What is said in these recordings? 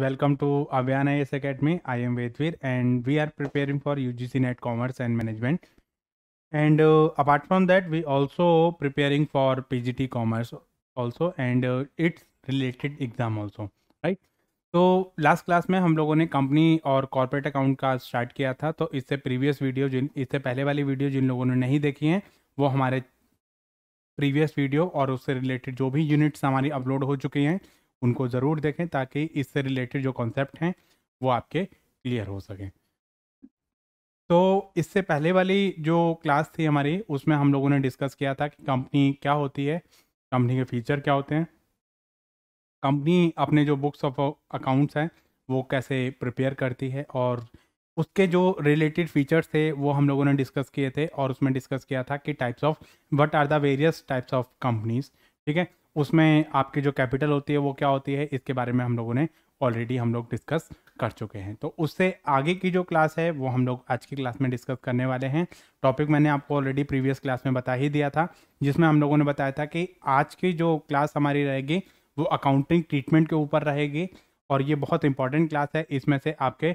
Welcome to Abhiyan I S academy I am Vedveer and we are preparing for U G C NET commerce and management and apart from that we also preparing for P G T commerce also and it's related exam also right तो last class में हम लोगों ने company और corporate account का start किया था तो इससे प्रीवियस वीडियो जिन इससे पहले वाली वीडियो जिन लोगों ने नहीं देखी है वो हमारे प्रीवियस वीडियो और उससे रिलेटेड जो भी यूनिट्स हमारी अपलोड हो चुकी हैं उनको ज़रूर देखें ताकि इससे रिलेटेड जो कॉन्सेप्ट हैं वो आपके क्लियर हो सकें तो इससे पहले वाली जो क्लास थी हमारी उसमें हम लोगों ने डिस्कस किया था कि कंपनी क्या होती है कंपनी के फीचर क्या होते हैं कंपनी अपने जो बुक्स ऑफ अकाउंट्स हैं वो कैसे प्रिपेयर करती है और उसके जो रिलेटेड फीचर्स थे वो हम लोगों ने डिस्कस किए थे और उसमें डिस्कस किया था कि types of what are the various types of companies ठीक है उसमें आपकी जो कैपिटल होती है वो क्या होती है इसके बारे में हम लोगों ने ऑलरेडी हम लोग डिस्कस कर चुके हैं तो उससे आगे की जो क्लास है वो हम लोग आज की क्लास में डिस्कस करने वाले हैं टॉपिक मैंने आपको ऑलरेडी प्रीवियस क्लास में बता ही दिया था जिसमें हम लोगों ने बताया था कि आज की जो क्लास हमारी रहेगी वो अकाउंटिंग ट्रीटमेंट के ऊपर रहेगी और ये बहुत इंपॉर्टेंट क्लास है इसमें से आपके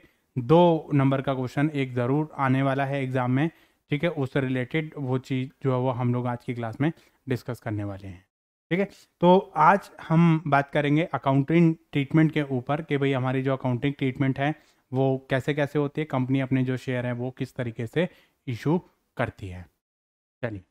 दो नंबर का क्वेश्चन एक ज़रूर आने वाला है एग्ज़ाम में ठीक है उससे रिलेटेड वो चीज़ जो है वो हम लोग आज की क्लास में डिस्कस करने वाले हैं ठीक है तो आज हम बात करेंगे अकाउंटिंग ट्रीटमेंट के ऊपर कि भाई हमारी जो अकाउंटिंग ट्रीटमेंट है वो कैसे कैसे होती है कंपनी अपने जो शेयर है वो किस तरीके से इशू करती है चलिए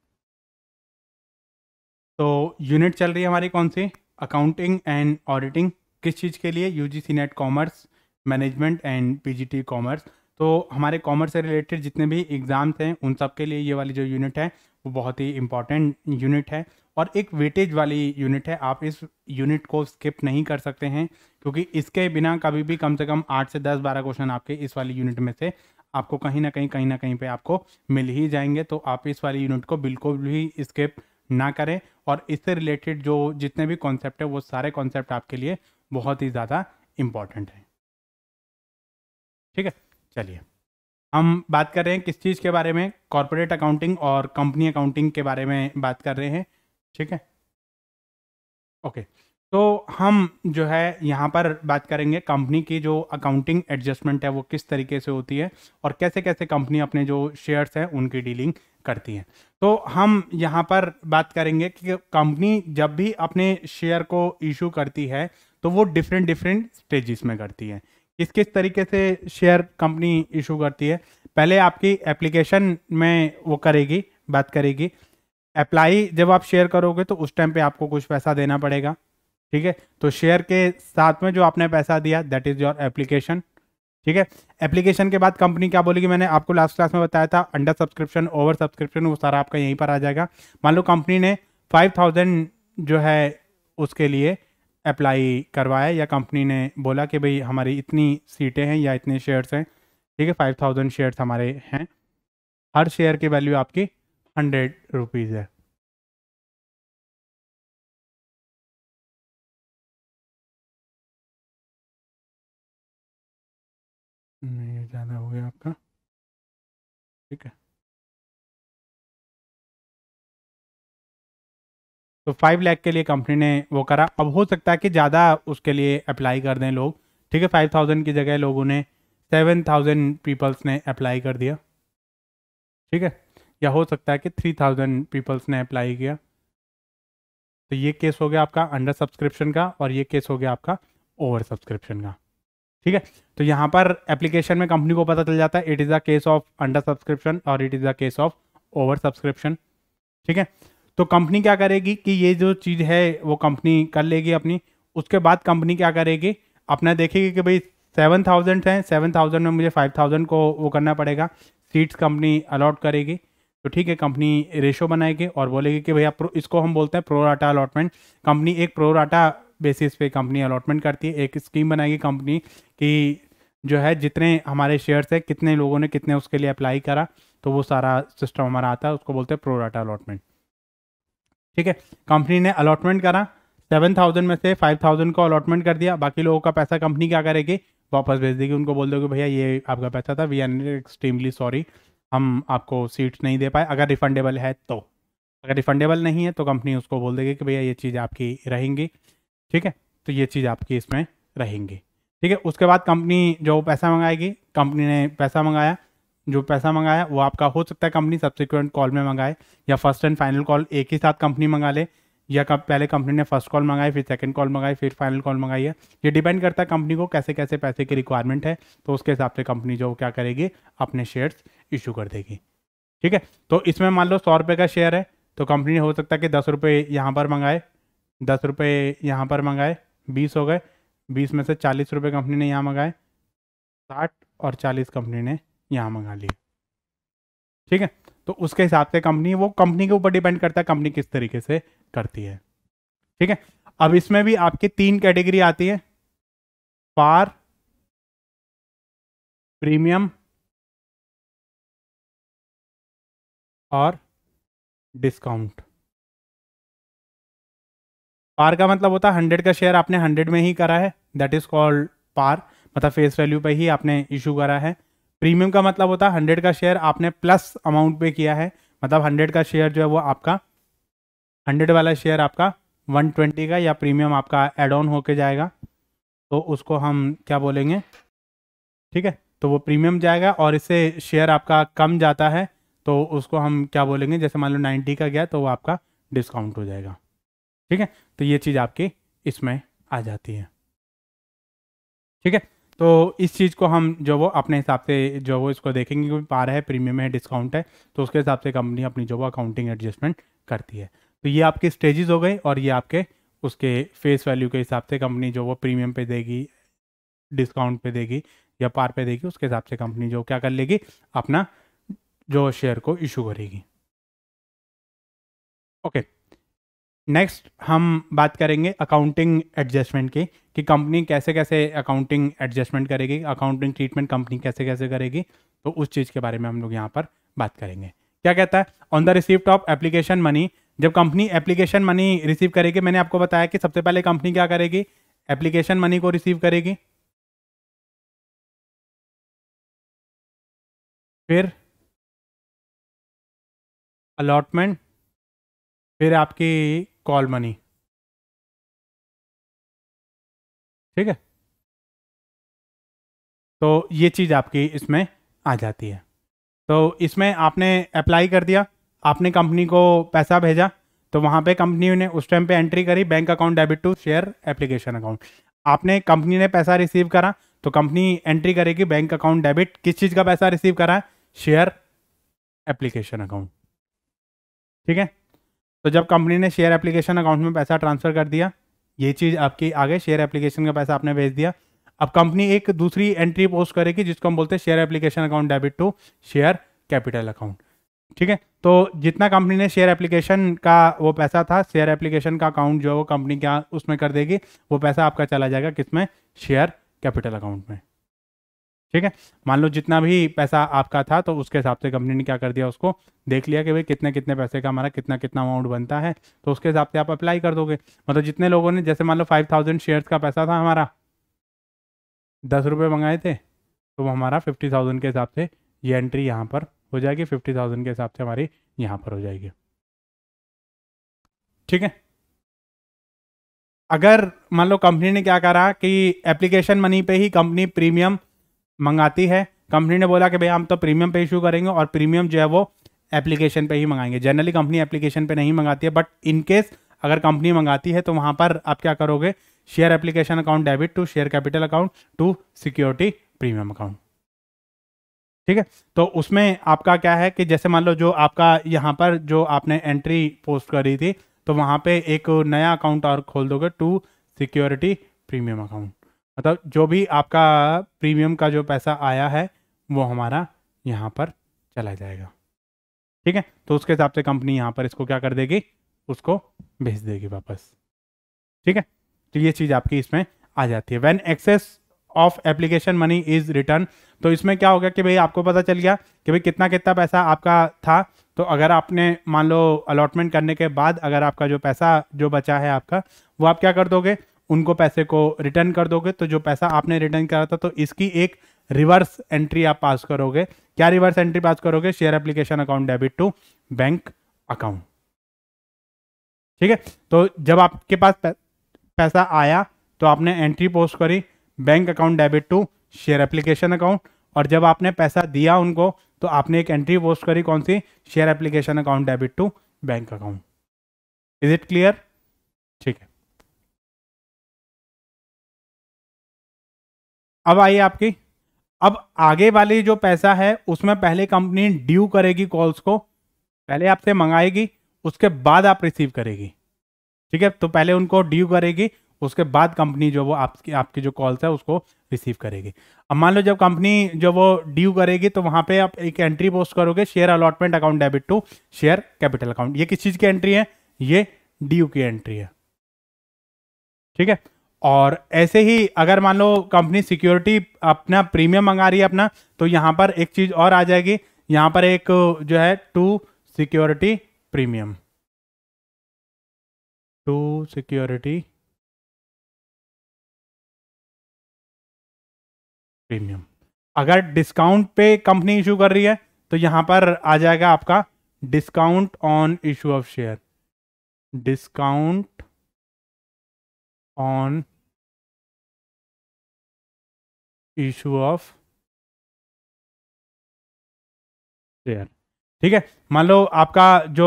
तो यूनिट चल रही है हमारी कौन सी अकाउंटिंग एंड ऑडिटिंग किस चीज़ के लिए U G NET commerce management and P commerce तो हमारे कॉमर्स से रिलेटेड जितने भी एग्ज़ाम्स हैं उन सब के लिए ये वाली जो यूनिट है वो बहुत ही इम्पॉर्टेंट यूनिट है और एक वेटेज वाली यूनिट है आप इस यूनिट को स्किप नहीं कर सकते हैं क्योंकि इसके बिना कभी भी कम से कम आठ से दस बारह क्वेश्चन आपके इस वाली यूनिट में से आपको कहीं ना कहीं कहीं ना कहीं पे आपको मिल ही जाएंगे तो आप इस वाली यूनिट को बिल्कुल भी स्किप ना करें और इससे रिलेटेड जो जितने भी कॉन्सेप्ट है वो सारे कॉन्सेप्ट आपके लिए बहुत ही ज़्यादा इम्पॉर्टेंट है ठीक है चलिए हम बात कर रहे हैं किस चीज़ के बारे में कॉरपोरेट अकाउंटिंग और कंपनी अकाउंटिंग के बारे में बात कर रहे हैं ठीक है ओके तो हम जो है यहाँ पर बात करेंगे कंपनी की जो अकाउंटिंग एडजस्टमेंट है वो किस तरीके से होती है और कैसे कैसे कंपनी अपने जो शेयर्स हैं उनकी डीलिंग करती है तो हम यहाँ पर बात करेंगे कि कंपनी जब भी अपने शेयर को इशू करती है तो वो डिफरेंट डिफरेंट स्टेजेस में करती है किस किस तरीके से शेयर कंपनी इशू करती है पहले आपकी एप्लीकेशन में वो करेगी बात करेगी अप्लाई जब आप शेयर करोगे तो उस टाइम पे आपको कुछ पैसा देना पड़ेगा ठीक है तो शेयर के साथ में जो आपने पैसा दिया दैट इज़ योर एप्लीकेशन ठीक है एप्लीकेशन के बाद कंपनी क्या बोलेगी मैंने आपको लास्ट क्लास में बताया था अंडर सब्सक्रिप्शन ओवर सब्सक्रिप्शन वो सारा आपका यहीं पर आ जाएगा मान लो कंपनी ने फाइव थाउजेंड जो है उसके लिए अप्लाई करवाया या कंपनी ने बोला कि भाई हमारी इतनी सीटें हैं या इतने शेयर्स हैं ठीक है फाइव थाउजेंड शेयर्स हमारे हैं हर शेयर की वैल्यू आपकी हंड्रेड रुपीज़ है ज़्यादा हो गया आपका ठीक है तो फाइव लाख के लिए कंपनी ने वो करा अब हो सकता है कि ज़्यादा उसके लिए अप्लाई कर दें लोग ठीक है फाइव थाउजेंड की जगह लोगों ने सेवन थाउजेंड पीपल्स ने अप्लाई कर दिया ठीक है या हो सकता है कि थ्री थाउजेंड पीपल्स ने अप्लाई किया तो ये केस हो गया आपका अंडर सब्सक्रिप्शन का और ये केस हो गया आपका ओवर सब्सक्रिप्शन का ठीक है तो यहाँ पर एप्लीकेशन में कंपनी को पता चल जाता है it is the case of under subscription और it is the case of over subscription ठीक है तो कंपनी क्या करेगी कि ये जो चीज़ है वो कंपनी कर लेगी अपनी उसके बाद कंपनी क्या करेगी अपना देखेगी कि भाई सेवन थाउजेंड है सेवन थाउजेंड में मुझे फाइव थाउजेंड को वो करना पड़ेगा सीट्स कंपनी अलॉट करेगी तो ठीक है कंपनी रेशो बनाएगी और बोलेगी कि भैया इसको हम बोलते हैं प्रोराटा अलॉटमेंट कंपनी एक प्रोराटा बेसिस पे कंपनी अलॉटमेंट करती है एक स्कीम बनाएगी कंपनी कि जो है जितने हमारे शेयर्स है कितने लोगों ने कितने उसके लिए अप्लाई करा तो वो सारा सिस्टम हमारा आता है उसको बोलते हैं प्रोराटा अलॉटमेंट ठीक है कंपनी ने अलॉटमेंट करा सेवन थाउजेंड में से फाइव थाउजेंड को अलॉटमेंट कर दिया बाकी लोगों का पैसा कंपनी क्या करेगी वापस भेज देगी उनको बोल दोगे भैया ये आपका पैसा था वी आर एक्सट्रीमली सॉरी हम आपको सीट्स नहीं दे पाए अगर रिफंडेबल है तो अगर रिफंडेबल नहीं है तो कंपनी उसको बोल देगी कि भैया ये चीज़ आपकी रहेंगी ठीक है तो ये चीज़ आपकी इसमें रहेंगी ठीक है उसके बाद कंपनी जो पैसा मंगाएगी कंपनी ने पैसा मंगाया जो पैसा मंगाया वो आपका हो सकता है कंपनी सब्सिक्वेंट कॉल में मंगाए या फर्स्ट एंड फाइनल कॉल एक ही साथ कंपनी मंगा ले या कब पहले कंपनी ने फर्स्ट कॉल मंगाई फिर सेकंड कॉल मंगाई फिर फाइनल कॉल मंगाई है ये डिपेंड करता है कंपनी को कैसे कैसे पैसे की रिक्वायरमेंट है तो उसके हिसाब से कंपनी जो क्या करेगी अपने शेयर्स इशू कर देगी ठीक है तो इसमें मान लो सौ रुपये का शेयर है तो कंपनी ने हो सकता है कि दस रुपये यहाँ पर मंगाए दस रुपये यहाँ पर मंगाए बीस हो गए बीस में से चालीस रुपये कंपनी ने यहाँ मंगाए साठ और चालीस कंपनी ने यहाँ मंगा लिया ठीक है तो उसके हिसाब से कंपनी वो कंपनी के ऊपर डिपेंड करता है कंपनी किस तरीके से करती है ठीक है अब इसमें भी आपकी तीन कैटेगरी आती है पार प्रीमियम और डिस्काउंट पार का मतलब होता है हंड्रेड का शेयर आपने हंड्रेड में ही करा है दैट इज कॉल्ड पार मतलब फेस वैल्यू पे ही आपने इशू करा है प्रीमियम का मतलब होता है हंड्रेड का शेयर आपने प्लस अमाउंट पे किया है मतलब हंड्रेड का शेयर जो है वो आपका हंड्रेड वाला शेयर आपका वन ट्वेंटी का या प्रीमियम आपका एड ऑन होके जाएगा तो उसको हम क्या बोलेंगे ठीक है तो वो प्रीमियम जाएगा और इससे शेयर आपका कम जाता है तो उसको हम क्या बोलेंगे जैसे मान लो नाइन्टी का गया तो वो आपका डिस्काउंट हो जाएगा ठीक है तो ये चीज़ आपकी इसमें आ जाती है ठीक है तो इस चीज़ को हम जो वो अपने हिसाब से जो वो इसको देखेंगे क्योंकि पा रहा है प्रीमियम है डिस्काउंट है तो उसके हिसाब से कंपनी अपनी जो वो अकाउंटिंग एडजस्टमेंट करती है तो ये आपके स्टेजेस हो गए और ये आपके उसके फेस वैल्यू के हिसाब से कंपनी जो वो प्रीमियम पे देगी डिस्काउंट पे देगी या पार पे देगी उसके हिसाब से कंपनी जो क्या कर लेगी अपना जो शेयर को इशू करेगी ओके okay. नेक्स्ट हम बात करेंगे अकाउंटिंग एडजस्टमेंट की कि कंपनी कैसे कैसे अकाउंटिंग एडजस्टमेंट करेगी अकाउंटिंग ट्रीटमेंट कंपनी कैसे कैसे करेगी तो उस चीज़ के बारे में हम लोग यहाँ पर बात करेंगे क्या कहता है on the receipt of application money जब कंपनी एप्लीकेशन मनी रिसीव करेगी मैंने आपको बताया कि सबसे पहले कंपनी क्या करेगी एप्लीकेशन मनी को रिसीव करेगी फिर अलॉटमेंट फिर आपकी कॉल मनी ठीक है तो ये चीज़ आपकी इसमें आ जाती है तो इसमें आपने अप्लाई कर दिया आपने कंपनी को पैसा भेजा तो वहां पे कंपनी ने उस टाइम पे एंट्री करी bank account debit to share application account आपने कंपनी ने पैसा रिसीव करा तो कंपनी एंट्री करेगी बैंक अकाउंट डेबिट किस चीज़ का पैसा रिसीव करा है शेयर एप्लीकेशन अकाउंट ठीक है तो जब कंपनी ने शेयर एप्लीकेशन अकाउंट में पैसा ट्रांसफ़र कर दिया ये चीज़ आपकी आगे शेयर एप्लीकेशन का पैसा आपने भेज दिया अब कंपनी एक दूसरी एंट्री पोस्ट करेगी जिसको हम बोलते हैं share application account debit to share capital account ठीक है तो जितना कंपनी ने शेयर एप्लीकेशन का वो पैसा था शेयर एप्लीकेशन का अकाउंट जो है वो कंपनी क्या उसमें कर देगी वो पैसा आपका चला जाएगा किसमें शेयर कैपिटल अकाउंट में ठीक है मान लो जितना भी पैसा आपका था तो उसके हिसाब से कंपनी ने क्या कर दिया उसको देख लिया कि भाई कितने कितने पैसे का हमारा कितना कितना अमाउंट बनता है तो उसके हिसाब से आप अप्लाई कर दोगे मतलब जितने लोगों ने जैसे मान लो फाइव थाउजेंड शेयर्स का पैसा था हमारा दस रुपये मंगाए थे तो वो हमारा फिफ्टी थाउजेंड के हिसाब से ये एंट्री यहाँ पर हो जाएगी फिफ्टी थाउजेंड के हिसाब से हमारी यहाँ पर हो जाएगी ठीक है अगर मान लो कंपनी ने क्या करा कि एप्लीकेशन मनी पे ही कंपनी प्रीमियम मंगाती है कंपनी ने बोला कि भाई हम तो प्रीमियम पे इशू करेंगे और प्रीमियम जो है वो एप्लीकेशन पे ही मंगाएंगे जनरली कंपनी एप्लीकेशन पे नहीं मंगाती है बट इनकेस अगर कंपनी मंगाती है तो वहाँ पर आप क्या करोगे share application account debit to share capital account to security premium account ठीक है तो उसमें आपका क्या है कि जैसे मान लो जो आपका यहाँ पर जो आपने एंट्री पोस्ट करी थी तो वहाँ पे एक नया अकाउंट और खोल दोगे टू सिक्योरिटी प्रीमियम अकाउंट मतलब जो भी आपका प्रीमियम का जो पैसा आया है वो हमारा यहाँ पर चला जाएगा ठीक है तो उसके हिसाब से कंपनी यहाँ पर इसको क्या कर देगी उसको भेज देगी वापस ठीक है तो ये चीज़ आपकी इसमें आ जाती है when excess of application money is return तो इसमें क्या हो गया कि भाई आपको पता चल गया कि भाई कितना कितना पैसा आपका था तो अगर आपने मान लो अलॉटमेंट करने के बाद अगर आपका जो पैसा जो बचा है आपका वो आप क्या कर दोगे उनको पैसे को रिटर्न कर दोगे तो जो पैसा आपने रिटर्न करा था तो इसकी एक रिवर्स एंट्री आप पास करोगे क्या रिवर्स एंट्री पास करोगे share application account debit to bank account ठीक है तो जब आपके पास पैसा आया तो आपने एंट्री पोस्ट करी bank account debit to share application account और जब आपने पैसा दिया उनको तो आपने एक एंट्री पोस्ट करी कौन सी share application account debit to bank account is it clear ठीक है अब आइए आपकी अब आगे वाली जो पैसा है उसमें पहले कंपनी ड्यू करेगी कॉल्स को पहले आपसे मंगाएगी उसके बाद आप रिसीव करेगी ठीक है तो पहले उनको ड्यू करेगी उसके बाद कंपनी जो वो आपकी आपकी जो कॉल्स है उसको रिसीव करेगी अब मान लो जब कंपनी जो वो ड्यू करेगी तो वहां पे आप एक एंट्री पोस्ट करोगे share allotment account debit to share capital account ये किस चीज़ की एंट्री है ये ड्यू की एंट्री है ठीक है और ऐसे ही अगर मान लो कंपनी सिक्योरिटी अपना प्रीमियम मंगा रही है अपना तो यहाँ पर एक चीज़ और आ जाएगी यहाँ पर एक जो है to security premium to security premium अगर डिस्काउंट पे कंपनी इशू कर रही है तो यहाँ पर आ जाएगा आपका discount on issue of share discount on issue of share ठीक है मान लो आपका जो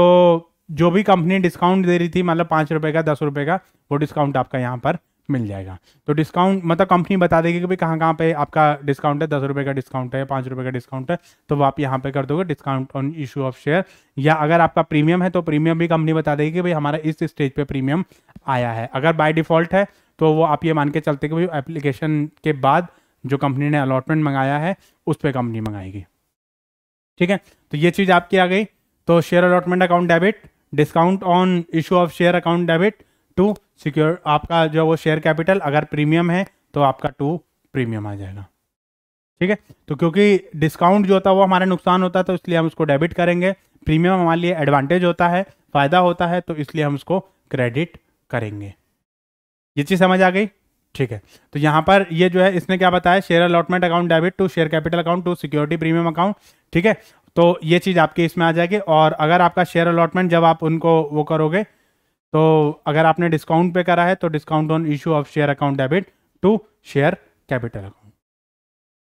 जो भी कंपनी डिस्काउंट दे रही थी मतलब पांच रुपए का दस रुपए का वो डिस्काउंट आपका यहां पर मिल जाएगा तो डिस्काउंट मतलब कंपनी बता देगी कि भाई कहाँ कहाँ पे आपका डिस्काउंट है दस रुपए का डिस्काउंट है पांच रुपए का डिस्काउंट है तो वो आप यहाँ पे कर दोगे discount on issue of share या अगर आपका प्रीमियम है तो प्रीमियम भी कंपनी बता देगी कि भाई हमारा इस स्टेज पे प्रीमियम आया है अगर बाय डिफॉल्ट है तो वो आप ये मान के चलते कि भाई एप्लीकेशन के बाद जो कंपनी ने अलॉटमेंट मंगाया है उस पर कंपनी मंगाएगी ठीक है तो ये चीज़ आपकी आ गई तो share allotment account debit discount on issue of share account debit to secure आपका जो वो शेयर कैपिटल अगर प्रीमियम है तो आपका टू प्रीमियम आ जाएगा ठीक है तो क्योंकि डिस्काउंट जो होता है वो हमारा नुकसान होता है तो इसलिए हम उसको डेबिट करेंगे प्रीमियम हमारे लिए एडवांटेज होता है फ़ायदा होता है तो इसलिए हम उसको क्रेडिट करेंगे ये चीज़ समझ आ गई ठीक है तो यहाँ पर ये जो है इसने क्या बताया share allotment account debit to share capital account to security premium account ठीक है तो ये चीज़ आपके इसमें आ जाएगी और अगर आपका शेयर अलॉटमेंट जब आप उनको वो करोगे तो अगर आपने डिस्काउंट पे करा है तो discount on issue of share account debit to share capital account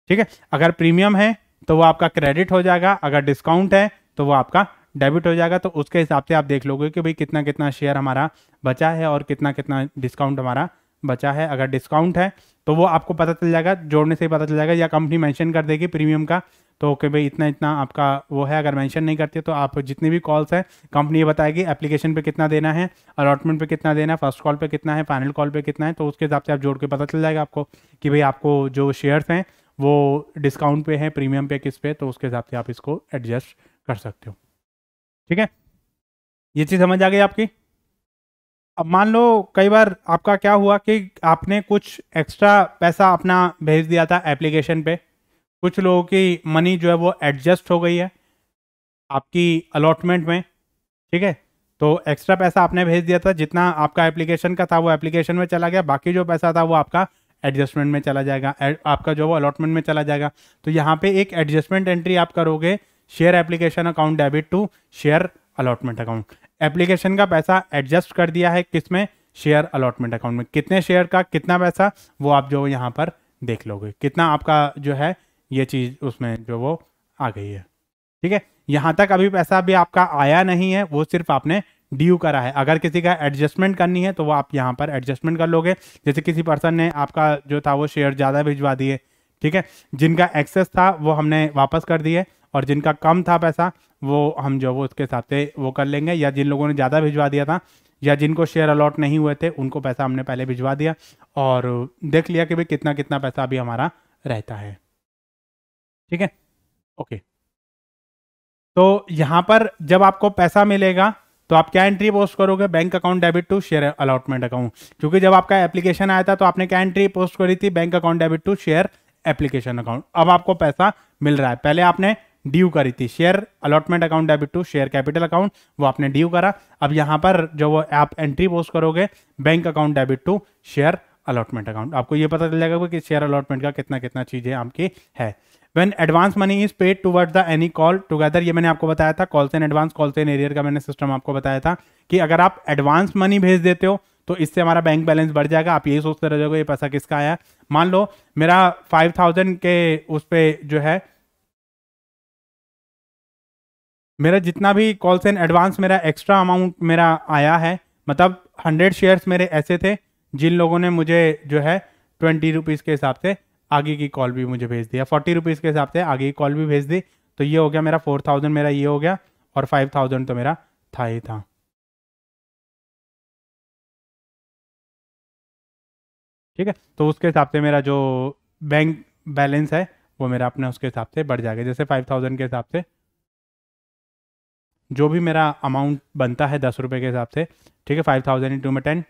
ठीक है अगर प्रीमियम है तो वो आपका क्रेडिट हो जाएगा अगर डिस्काउंट है तो वो आपका डेबिट हो जाएगा तो उसके हिसाब से आप देख लोगे कि भाई कितना कितना शेयर हमारा बचा है और कितना कितना डिस्काउंट हमारा बचा है अगर डिस्काउंट है तो वो आपको पता चल जाएगा जोड़ने से ही पता चल जाएगा या कंपनी मेंशन कर देगी प्रीमियम का तो ओके भाई इतना इतना आपका वो है अगर मेंशन नहीं करती तो आप जितनी भी कॉल्स हैं कंपनी ये बताएगी एप्लीकेशन पे कितना देना है अलॉटमेंट पे कितना देना है फर्स्ट कॉल पे कितना है फाइनल कॉल पे कितना है तो उसके हिसाब से आप जोड़ के पता चल जाएगा आपको कि भाई आपको जो शेयर्स हैं वो डिस्काउंट पे है प्रीमियम पे किस पे तो उसके हिसाब से आप इसको एडजस्ट कर सकते हो ठीक है ये चीज़ समझ आ गई आपकी अब मान लो कई बार आपका क्या हुआ कि आपने कुछ एक्स्ट्रा पैसा अपना भेज दिया था एप्लीकेशन पे कुछ लोगों की मनी जो है वो एडजस्ट हो गई है आपकी अलॉटमेंट में ठीक है तो एक्स्ट्रा पैसा आपने भेज दिया था जितना आपका एप्लीकेशन का था वो एप्लीकेशन में चला गया बाकी जो पैसा था वो आपका एडजस्टमेंट में चला जाएगा आपका जो वो अलॉटमेंट में चला जाएगा तो यहाँ पे एक एडजस्टमेंट एंट्री आप करोगे share application account debit to share allotment account application का पैसा एडजस्ट कर दिया है किसमें शेयर अलॉटमेंट अकाउंट में कितने शेयर का कितना पैसा वो आप जो यहाँ पर देख लोगे कितना आपका जो है ये चीज़ उसमें जो वो आ गई है ठीक है यहाँ तक अभी पैसा भी आपका आया नहीं है वो सिर्फ आपने ड्यू करा है अगर किसी का एडजस्टमेंट करनी है तो वो आप यहाँ पर एडजस्टमेंट कर लोगे जैसे किसी पर्सन ने आपका जो था वो शेयर ज़्यादा भिजवा दिए ठीक है जिनका एक्सेस था वो हमने वापस कर दिए और जिनका कम था पैसा वो हम जो वो उसके हिसाब से वो कर लेंगे या जिन लोगों ने ज़्यादा भिजवा दिया था या जिनको शेयर अलॉट नहीं हुए थे उनको पैसा हमने पहले भिजवा दिया और देख लिया कि भाई कितना कितना पैसा अभी हमारा रहता है ठीक है ओके तो यहाँ पर जब आपको पैसा मिलेगा तो आप क्या एंट्री पोस्ट करोगे bank account debit to share allotment account क्योंकि जब आपका एप्लीकेशन आया था तो आपने क्या एंट्री पोस्ट करी थी bank account debit to share application account अब आपको पैसा मिल रहा है पहले आपने ड्यू करी थी share allotment account debit to share capital account वो आपने ड्यू करा अब यहाँ पर जो वो आप एंट्री पोस्ट करोगे bank account debit to share allotment account आपको ये पता चल जाएगा कि शेयर अलॉटमेंट का कितना कितना चीज़ें आपकी है when advance money is paid toward the any call together ये मैंने आपको बताया था calls in advance calls in arrear का मैंने सिस्टम आपको बताया था कि अगर आप एडवांस मनी भेज देते हो तो इससे हमारा बैंक बैलेंस बढ़ जाएगा आप यही सोचते रह जाओगे ये पैसा किसका आया मान लो मेरा फाइव थाउजेंड के उस पर जो है मेरा जितना भी कॉल्स एंड एडवांस मेरा एक्स्ट्रा अमाउंट मेरा आया है मतलब हंड्रेड शेयर्स मेरे ऐसे थे जिन लोगों ने मुझे जो है ट्वेंटी रुपीज़ के हिसाब से आगे की कॉल भी मुझे भेज दिया फोर्टी रुपीज़ के हिसाब से आगे की कॉल भी भेज दी तो ये हो गया मेरा फोर थाउजेंड मेरा ये हो गया और फाइव थाउजेंड तो मेरा था ही था ठीक है तो उसके हिसाब से मेरा जो बैंक बैलेंस है वो मेरा अपने उसके हिसाब से बढ़ जाएगा जैसे फाइव थाउजेंड के हिसाब से जो भी मेरा अमाउंट बनता है दस रुपये के हिसाब से ठीक है फाइव थाउजेंड इंटू में टेन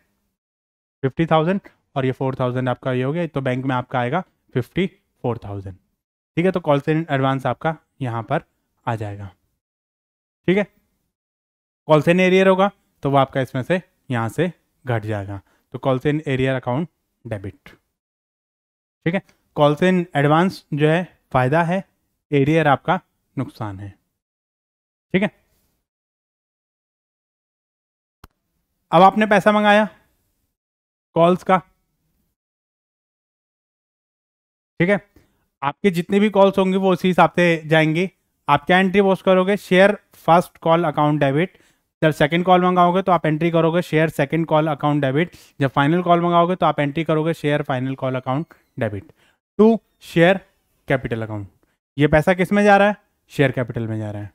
फिफ्टी थाउजेंड और ये फोर थाउजेंड आपका ये हो गया तो बैंक में आपका आएगा फिफ्टी फोर थाउजेंड ठीक है तो कॉल सेंट एडवांस आपका यहाँ पर आ जाएगा ठीक है कॉल सेंट एरियर होगा तो वो आपका इसमें से यहाँ से घट जाएगा तो call sent arrear account debit ठीक है कॉल सेंट एडवांस जो है फ़ायदा है एरियर आपका नुकसान है ठीक है अब आपने पैसा मंगाया कॉल्स का ठीक है आपके जितने भी कॉल्स होंगे वो उसी हिसाब से जाएंगे आप क्या एंट्री पोस्ट करोगे share first call account debit जब सेकंड कॉल मंगाओगे तो आप एंट्री करोगे share second call account debit जब फाइनल कॉल मंगाओगे तो आप एंट्री करोगे share final call account debit to share capital account ये पैसा किस में जा रहा है शेयर कैपिटल में जा रहा है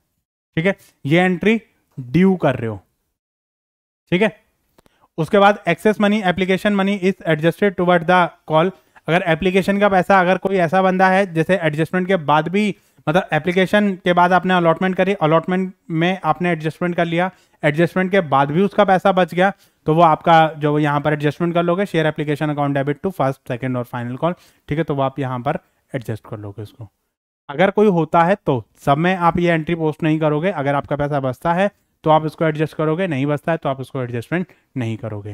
ठीक है ये एंट्री ड्यू कर रहे हो ठीक है उसके बाद excess money application money is adjusted toward the call अगर एप्लीकेशन का पैसा अगर कोई ऐसा बंदा है जैसे एडजस्टमेंट के बाद भी मतलब एप्लीकेशन के बाद आपने अलॉटमेंट करी अलॉटमेंट में आपने एडजस्टमेंट कर लिया एडजस्टमेंट के बाद भी उसका पैसा बच गया तो वो आपका जो यहाँ पर एडजस्टमेंट कर लोगे share application account debit to first second और फाइनल कॉल ठीक है तो वो आप यहाँ पर एडजस्ट कर लोगे उसको अगर कोई होता है तो सब में आप ये एंट्री पोस्ट नहीं करोगे अगर आपका पैसा बचता है तो आप इसको एडजस्ट करोगे नहीं बचता है तो आप उसको एडजस्टमेंट नहीं करोगे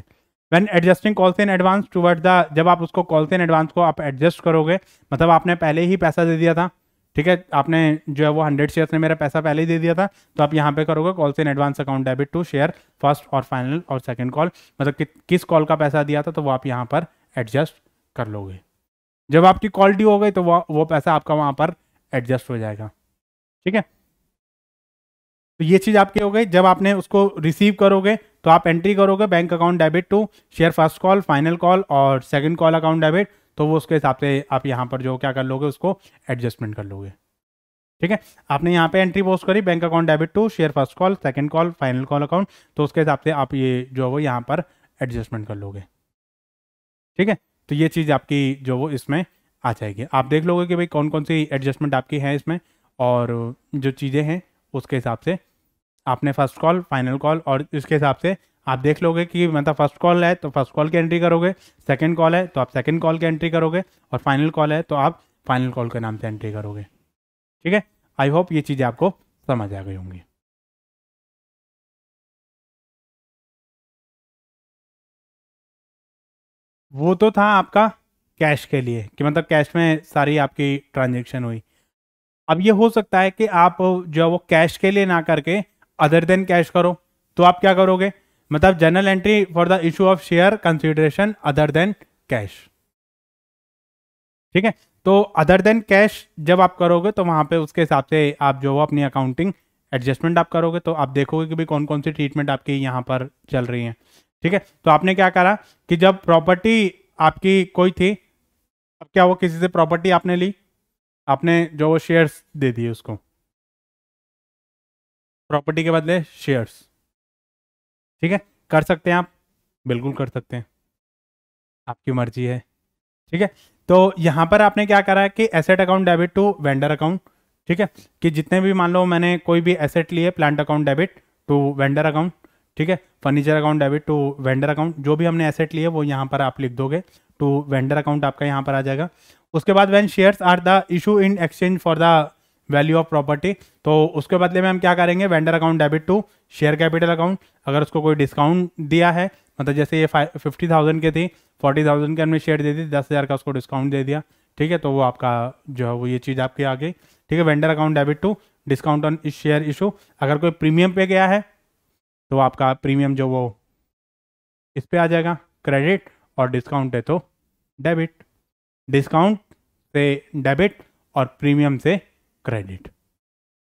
when adjusting calls in advance toward the जब आप उसको कॉल्स इन एडवांस को आप एडजस्ट करोगे मतलब आपने पहले ही पैसा दे दिया था ठीक है आपने जो है वो हंड्रेड शेयर्स ने मेरा पैसा पहले ही दे दिया था तो आप यहाँ पे करोगे calls in advance account debit to share first और फाइनल और सेकेंड कॉल मतलब कि, किस कॉल का पैसा दिया था तो वो आप यहाँ पर एडजस्ट कर लोगे जब आपकी कॉल ड्यू हो गई तो वो वो पैसा आपका वहाँ पर एडजस्ट हो जाएगा ठीक है तो ये चीज़ आपकी हो गई जब आपने उसको रिसीव करोगे तो आप एंट्री करोगे bank account debit to share first call final call और सेकंड कॉल अकाउंट डेबिट तो वो उसके हिसाब से आप यहाँ पर जो क्या कर लोगे उसको एडजस्टमेंट कर लोगे ठीक है आपने यहाँ पे एंट्री पोस्ट करी bank account debit to share first call second call final call account तो उसके हिसाब से आप ये जो वो यहाँ पर एडजस्टमेंट कर लोगे ठीक है तो ये चीज़ आपकी जो वो इसमें आ जाएगी आप देख लोगे कि भाई कौन कौन सी एडजस्टमेंट आपकी है इसमें और जो चीज़ें हैं उसके हिसाब से आपने फर्स्ट कॉल फाइनल कॉल और इसके हिसाब से आप देख लोगे कि मतलब फर्स्ट कॉल है तो फर्स्ट कॉल की एंट्री करोगे सेकंड कॉल है तो आप सेकंड कॉल की एंट्री करोगे और फाइनल कॉल है तो आप फाइनल कॉल के नाम से एंट्री करोगे ठीक है आई होप ये चीज़ें आपको समझ आ गई होंगी वो तो था आपका कैश के लिए कि मतलब कैश में सारी आपकी ट्रांजेक्शन हुई अब ये हो सकता है कि आप जो वो कैश के लिए ना करके अदर देन कैश करो तो आप क्या करोगे मतलब journal entry for the issue of share consideration other than cash ठीक है तो अदर देन कैश जब आप करोगे तो वहां पे उसके हिसाब से आप जो अपनी अकाउंटिंग एडजस्टमेंट आप करोगे तो आप देखोगे कि भी कौन कौन सी ट्रीटमेंट आपकी यहाँ पर चल रही है ठीक है तो आपने क्या करा कि जब प्रॉपर्टी आपकी कोई थी अब क्या वो किसी से प्रॉपर्टी आपने ली आपने जो वो शेयर्स दे दिए उसको प्रॉपर्टी के बदले शेयर्स ठीक है कर सकते हैं आप बिल्कुल कर सकते हैं आपकी मर्जी है ठीक है तो यहाँ पर आपने क्या करा है कि asset account debit to vendor account ठीक है कि जितने भी मान लो मैंने कोई भी एसेट लिए plant account debit to vendor account ठीक है furniture account debit to vendor account जो भी हमने एसेट लिए वो यहाँ पर आप लिख दोगे टू वेंडर अकाउंट आपका यहाँ पर आ जाएगा उसके बाद when shares are the issue in exchange for the value of property तो उसके बदले में हम क्या करेंगे vendor account debit to share capital account अगर उसको कोई डिस्काउंट दिया है मतलब जैसे ये फिफ्टी थाउजेंड के थी फोर्टी थाउजेंड के हमने शेयर दे दी दस हज़ार का उसको डिस्काउंट दे दिया ठीक है तो वो आपका जो है वो ये चीज़ आपकी आ गई ठीक है vendor account debit to discount on share issue अगर कोई प्रीमियम पे गया है तो आपका प्रीमियम जो वो इस पर आ जाएगा क्रेडिट और डिस्काउंट है तो डेबिट डिस्काउंट से डेबिट और प्रीमियम से क्रेडिट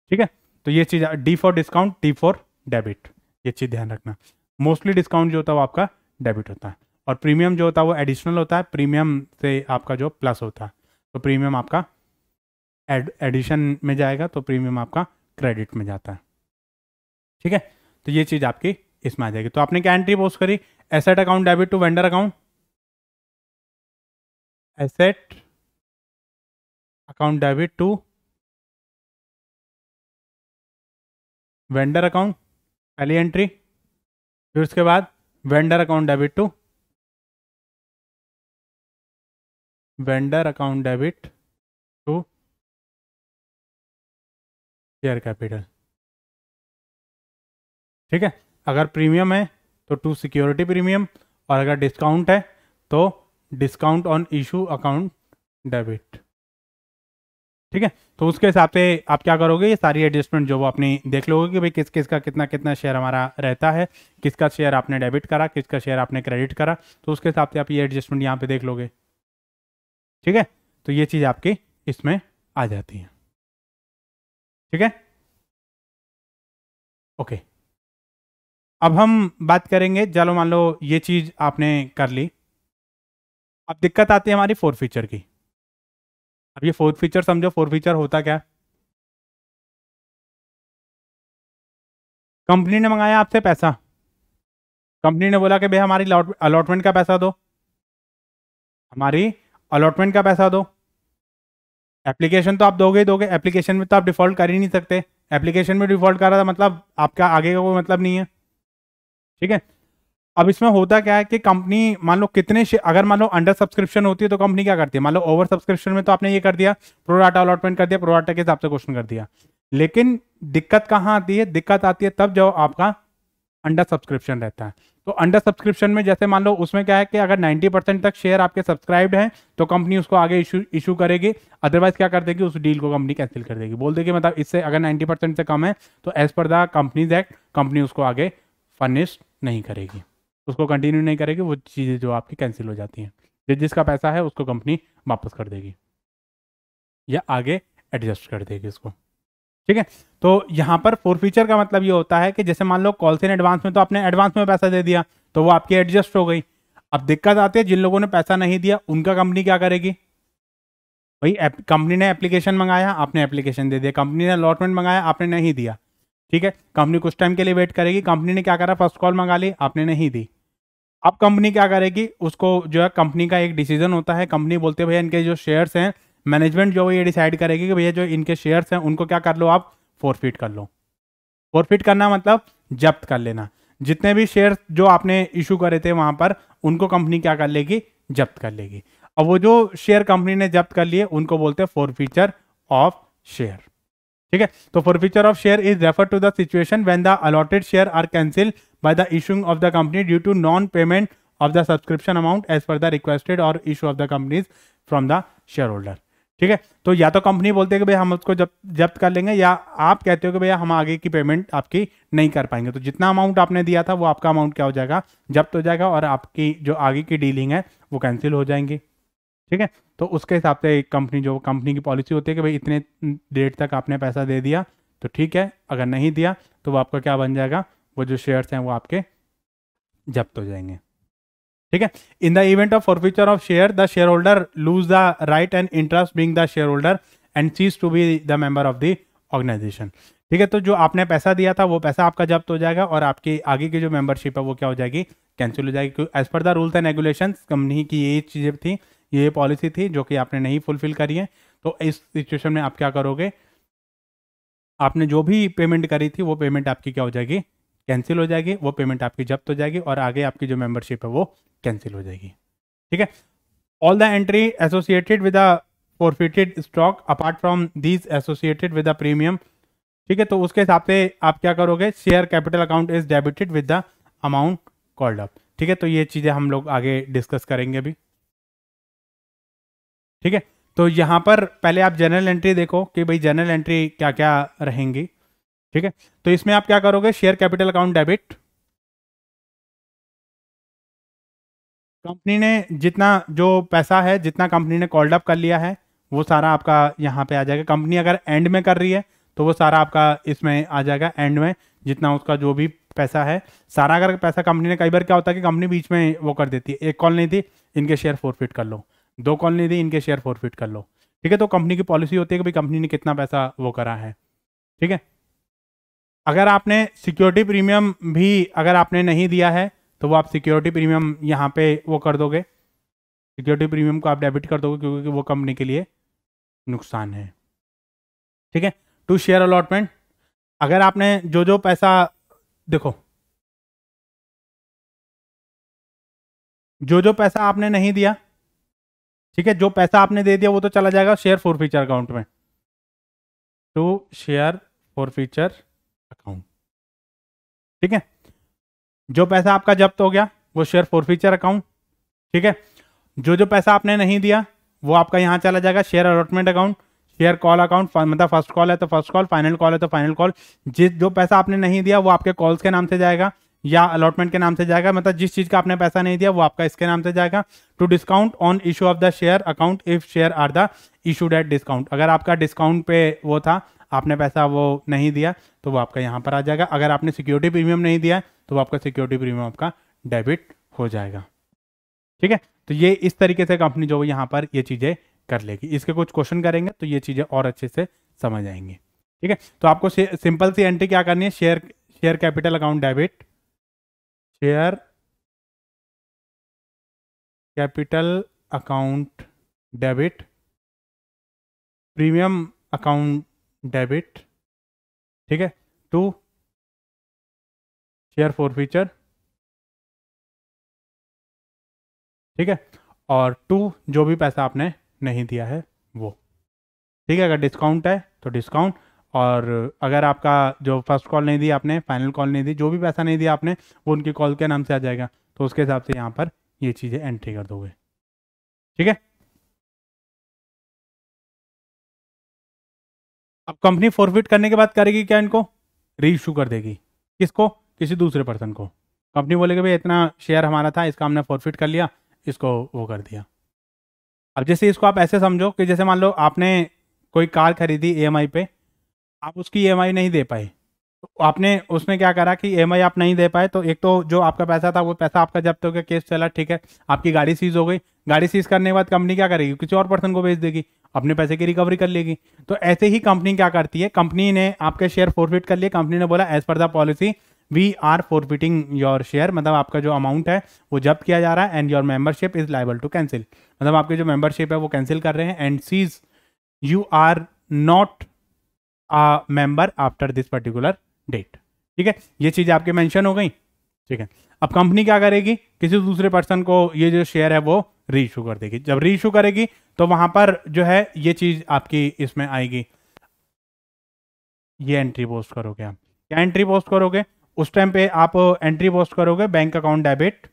ठीक है तो ये चीज D for discount T for debit ये चीज ध्यान रखना मोस्टली डिस्काउंट जो होता है वो आपका डेबिट होता है और प्रीमियम जो होता है वो एडिशनल होता है प्रीमियम से आपका जो प्लस होता है तो प्रीमियम आपका एडिशन में जाएगा तो प्रीमियम आपका क्रेडिट में जाता है ठीक है तो ये चीज़ आपकी इसमें आ जाएगी तो आपने क्या एंट्री पोस्ट करी asset account debit to vendor account asset account debit to vendor account पहली एंट्री फिर उसके बाद vendor account debit to vendor account debit to share capital ठीक है अगर प्रीमियम है तो टू सिक्योरिटी प्रीमियम और अगर डिस्काउंट है तो discount on issue account debit ठीक है तो उसके हिसाब से आप क्या करोगे ये सारी एडजस्टमेंट जो वो अपनी देख लोगे कि भाई किस किस का कितना कितना शेयर हमारा रहता है किसका शेयर आपने डेबिट करा किसका शेयर आपने क्रेडिट करा तो उसके हिसाब से आप ये एडजस्टमेंट यहाँ पे देख लोगे ठीक है तो ये चीज़ आपकी इसमें आ जाती है ठीक है ओके अब हम बात करेंगे चलो मान लो ये चीज़ आपने कर ली अब दिक्कत आती है हमारी फोर फीचर की अब ये फोर्थ फीचर समझो फोर्थ फीचर होता क्या कंपनी ने मंगाया आपसे पैसा कंपनी ने बोला कि भाई हमारी अलॉटमेंट का पैसा दो हमारी अलॉटमेंट का पैसा दो एप्लीकेशन तो आप दोगे ही दोगे एप्लीकेशन में तो आप डिफॉल्ट कर ही नहीं सकते एप्लीकेशन में डिफॉल्ट करा था मतलब आपका आगे का कोई मतलब नहीं है ठीक है अब इसमें होता क्या है कि कंपनी मान लो कितने अगर मान लो अंडर सब्सक्रिप्शन होती है तो कंपनी क्या करती है मान लो ओवर सब्सक्रिप्शन में तो आपने ये कर दिया प्रोडाटा अलॉटमेंट कर दिया प्रोडाटा के हिसाब से क्वेश्चन कर दिया लेकिन दिक्कत कहाँ आती है दिक्कत आती है तब जब आपका अंडर सब्सक्रिप्शन रहता है तो अंडर सब्सक्रिप्शन में जैसे मान लो उसमें क्या है कि अगर 90 परसेंट तक शेयर आपके सब्सक्राइब्ड हैं तो कंपनी उसको आगे इशू इशू करेगी अदरवाइज क्या कर देगी उस डील को कंपनी कैंसिल कर देगी बोल देगी मतलब इससे अगर 90 परसेंट से कम है तो as per the companies act company उसको आगे फर्निश नहीं करेगी उसको कंटिन्यू नहीं करेगी वो चीज़ें जो आपकी कैंसिल हो जाती हैं जिसका पैसा है उसको कंपनी वापस कर देगी या आगे एडजस्ट कर देगी उसको ठीक है तो यहाँ पर फोर फीचर का मतलब ये होता है कि जैसे मान लो कॉल्स इन एडवांस में तो आपने एडवांस में पैसा दे दिया तो वो आपकी एडजस्ट हो गई अब दिक्कत आती है जिन लोगों ने पैसा नहीं दिया उनका कंपनी क्या करेगी भाई कंपनी ने एप्लीकेशन मंगाया आपने एप्लीकेशन दे दिया कंपनी ने अलॉटमेंट मंगाया आपने नहीं दिया ठीक है कंपनी कुछ टाइम के लिए वेट करेगी कंपनी ने क्या करा फर्स्ट कॉल मंगा ली आपने नहीं दी अब कंपनी क्या करेगी उसको जो है कंपनी का एक डिसीजन होता है कंपनी बोलते भैया इनके जो शेयर्स हैं मैनेजमेंट जो ये डिसाइड करेगी कि भैया जो इनके शेयर्स हैं उनको क्या कर लो आप फोरफिट कर लो फोरफिट करना मतलब जब्त कर लेना जितने भी शेयर जो आपने इशू करे थे वहां पर उनको कंपनी क्या कर लेगी जब्त कर लेगी अब वो जो शेयर कंपनी ने जब्त कर लिए उनको बोलते हैं फोरफीचर ऑफ शेयर ठीक है तो forfeiture of share is refer to the situation when the allotted share are cancel by the issuing of the company due to non-payment of the subscription amount as per the requested or issue of the companies from the shareholder ठीक है तो या तो company बोलते हैं कि भाई हम उसको जब जब्त कर लेंगे या आप कहते हो कि भैया हम आगे की पेमेंट आपकी नहीं कर पाएंगे तो जितना अमाउंट आपने दिया था वो आपका अमाउंट क्या हो जाएगा जब्त हो जाएगा और आपकी जो आगे की डीलिंग है वो कैंसिल हो जाएंगी ठीक है तो उसके हिसाब से एक कंपनी जो कंपनी की पॉलिसी होती है कि भाई इतने डेट तक आपने पैसा दे दिया तो ठीक है अगर नहीं दिया तो वो आपका क्या बन जाएगा वो जो शेयर्स हैं वो आपके जब्त हो जाएंगे ठीक है in the event of forfeiture of share the shareholder lose the right and interest being the shareholder and cease to be the member of the organisation ठीक है तो जो आपने पैसा दिया था वो पैसा आपका जब्त हो जाएगा और आपकी आगे की जो मेंबरशिप है वो क्या हो जाएगी कैंसिल हो जाएगी as per the rules and regulation company की ये चीज़ें थी ये पॉलिसी थी जो कि आपने नहीं फुलफिल करी है तो इस सिचुएशन में आप क्या करोगे आपने जो भी पेमेंट करी थी वो पेमेंट आपकी क्या हो जाएगी कैंसिल हो जाएगी वो पेमेंट आपकी जब्त हो जाएगी और आगे आपकी जो मेंबरशिप है वो कैंसिल हो जाएगी ठीक है all the entry associated with the forfeited stock apart from these associated with the premium ठीक है तो उसके हिसाब से आप क्या करोगे share capital account is debited with the amount called up ठीक है तो ये चीज़ें हम लोग आगे डिस्कस करेंगे अभी ठीक है तो यहां पर पहले आप जनरल एंट्री देखो कि भाई जनरल एंट्री क्या क्या रहेंगी ठीक है तो इसमें आप क्या करोगे share capital account debit company ने जितना जो पैसा है जितना कंपनी ने कॉल्ड अप कर लिया है वो सारा आपका यहाँ पे आ जाएगा कंपनी अगर एंड में कर रही है तो वो सारा आपका इसमें आ जाएगा एंड में जितना उसका जो भी पैसा है सारा अगर पैसा कंपनी ने कई बार क्या होता है कि कंपनी बीच में वो कर देती है एक कॉल नहीं थी इनके शेयर फोरफिट कर लो दो कॉल नहीं थी इनके शेयर फोरफिट कर लो ठीक है तो कंपनी की पॉलिसी होती है कि भाई कंपनी ने कितना पैसा वो करा है ठीक है अगर आपने सिक्योरिटी प्रीमियम भी अगर आपने नहीं दिया है तो वो आप सिक्योरिटी प्रीमियम यहाँ पे वो कर दोगे सिक्योरिटी प्रीमियम को आप डेबिट कर दोगे क्योंकि वो कंपनी के लिए नुकसान है ठीक है टू शेयर अलॉटमेंट अगर आपने जो जो पैसा देखो जो जो पैसा आपने नहीं दिया ठीक है जो पैसा आपने दे दिया वो तो चला जाएगा शेयर फॉर फ्यूचर अकाउंट में to share forfeiture account ठीक है जो पैसा आपका जब्त हो गया वो शेयर फोरफीचर अकाउंट ठीक है जो जो पैसा आपने नहीं दिया वो आपका यहाँ चला जाएगा share allotment account share call account मतलब फर्स्ट कॉल है तो फर्स्ट कॉल फाइनल कॉल है तो फाइनल कॉल जिस जो पैसा आपने नहीं दिया वो आपके कॉल्स के नाम से जाएगा या अलॉटमेंट के नाम से जाएगा मतलब जिस चीज़ का आपने पैसा नहीं दिया वो आपका इसके नाम से जाएगा to discount on issue of the share account if share are the issued at discount अगर आपका डिस्काउंट पे वो था आपने पैसा वो नहीं दिया तो वो आपका यहाँ पर आ जाएगा अगर आपने सिक्योरिटी प्रीमियम नहीं दिया तो वो आपका सिक्योरिटी प्रीमियम आपका डेबिट हो जाएगा ठीक है तो ये इस तरीके से कंपनी जो यहाँ पर ये चीज़ें कर लेगी इसके कुछ क्वेश्चन करेंगे तो ये चीज़ें और अच्छे से समझ आएंगे ठीक है तो आपको सिंपल सी एंट्री क्या करनी है share share capital account debit share capital account debit premium account debit ठीक है टू शेयर फॉर फीचर ठीक है और टू जो भी पैसा आपने नहीं दिया है वो ठीक है अगर डिस्काउंट है तो डिस्काउंट और अगर आपका जो फर्स्ट कॉल नहीं दी आपने फाइनल कॉल नहीं दी जो भी पैसा नहीं दिया आपने वो उनकी कॉल के नाम से आ जाएगा तो उसके हिसाब से यहाँ पर ये चीज़ें एंट्री कर दोगे ठीक है अब कंपनी फॉरफिट करने के बाद करेगी क्या इनको रीइू कर देगी किसको किसी दूसरे पर्सन को कंपनी बोलेगी भाई इतना शेयर हमारा था इसका हमने फॉरफिट कर लिया इसको वो कर दिया अब जैसे इसको आप ऐसे समझो कि जैसे मान लो आपने कोई कार खरीदी ई पे आप उसकी ई e नहीं दे पाए आपने उसमें क्या करा कि ई e आप नहीं दे पाए तो एक तो जो आपका पैसा था वो पैसा आपका जब्त हो गया केस चला ठीक है आपकी गाड़ी सीज हो गई गाड़ी सीज करने के बाद कंपनी क्या करेगी किसी और पर्सन को भेज देगी अपने पैसे की रिकवरी कर लेगी तो ऐसे ही कंपनी क्या करती है कंपनी ने आपके शेयर फोरफिट कर लिए कंपनी ने बोला as per the policy we are forfeiting your share मतलब आपका जो अमाउंट है वो जब्त किया जा रहा है and your membership is liable to cancel मतलब आपकी जो मेंबरशिप है वो कैंसिल कर रहे हैं and cease you are not a member after this particular date ठीक है ये चीज़ आपके मेंशन हो गई ठीक है अब कंपनी क्या करेगी किसी दूसरे पर्सन को ये जो शेयर है वो रीइू कर देगी जब रीइू करेगी तो वहां पर जो है ये चीज़ आपकी इसमें आएगी ये एंट्री पोस्ट करोगे आप क्या एंट्री पोस्ट करोगे उस टाइम पे आप एंट्री पोस्ट करोगे bank account debit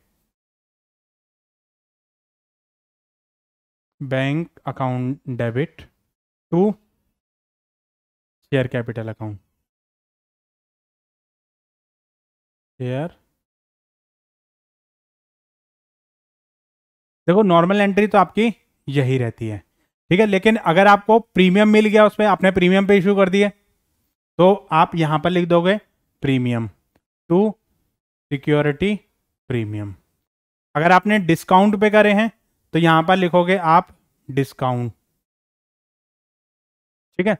bank account debit to share capital account share देखो नॉर्मल एंट्री तो आपकी यही रहती है ठीक है लेकिन अगर आपको प्रीमियम मिल गया उसमें आपने प्रीमियम पे इशू कर दिए तो आप यहां पर लिख दोगे प्रीमियम टू सिक्योरिटी प्रीमियम अगर आपने डिस्काउंट पे करे हैं तो यहां पर लिखोगे आप डिस्काउंट ठीक है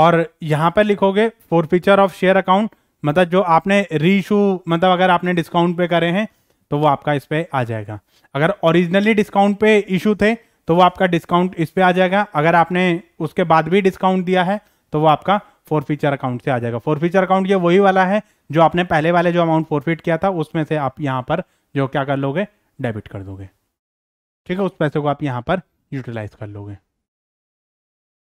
और यहां पर लिखोगे forfeiture of share account मतलब जो आपने रीशू मतलब अगर आपने डिस्काउंट पे करे हैं तो वो आपका इस पर आ जाएगा अगर ओरिजिनली डिस्काउंट पे इशू थे तो वो आपका डिस्काउंट इस पर आ जाएगा अगर आपने उसके बाद भी डिस्काउंट दिया है तो वो आपका फोर फीचर अकाउंट से आ जाएगा फोर फीचर अकाउंट ये वही वाला है जो आपने पहले वाले जो अमाउंट फोरफिट किया था उसमें से आप यहाँ पर जो क्या कर लोगे डेबिट कर दोगे ठीक है उस पैसे को आप यहाँ पर यूटिलाइज कर लोगे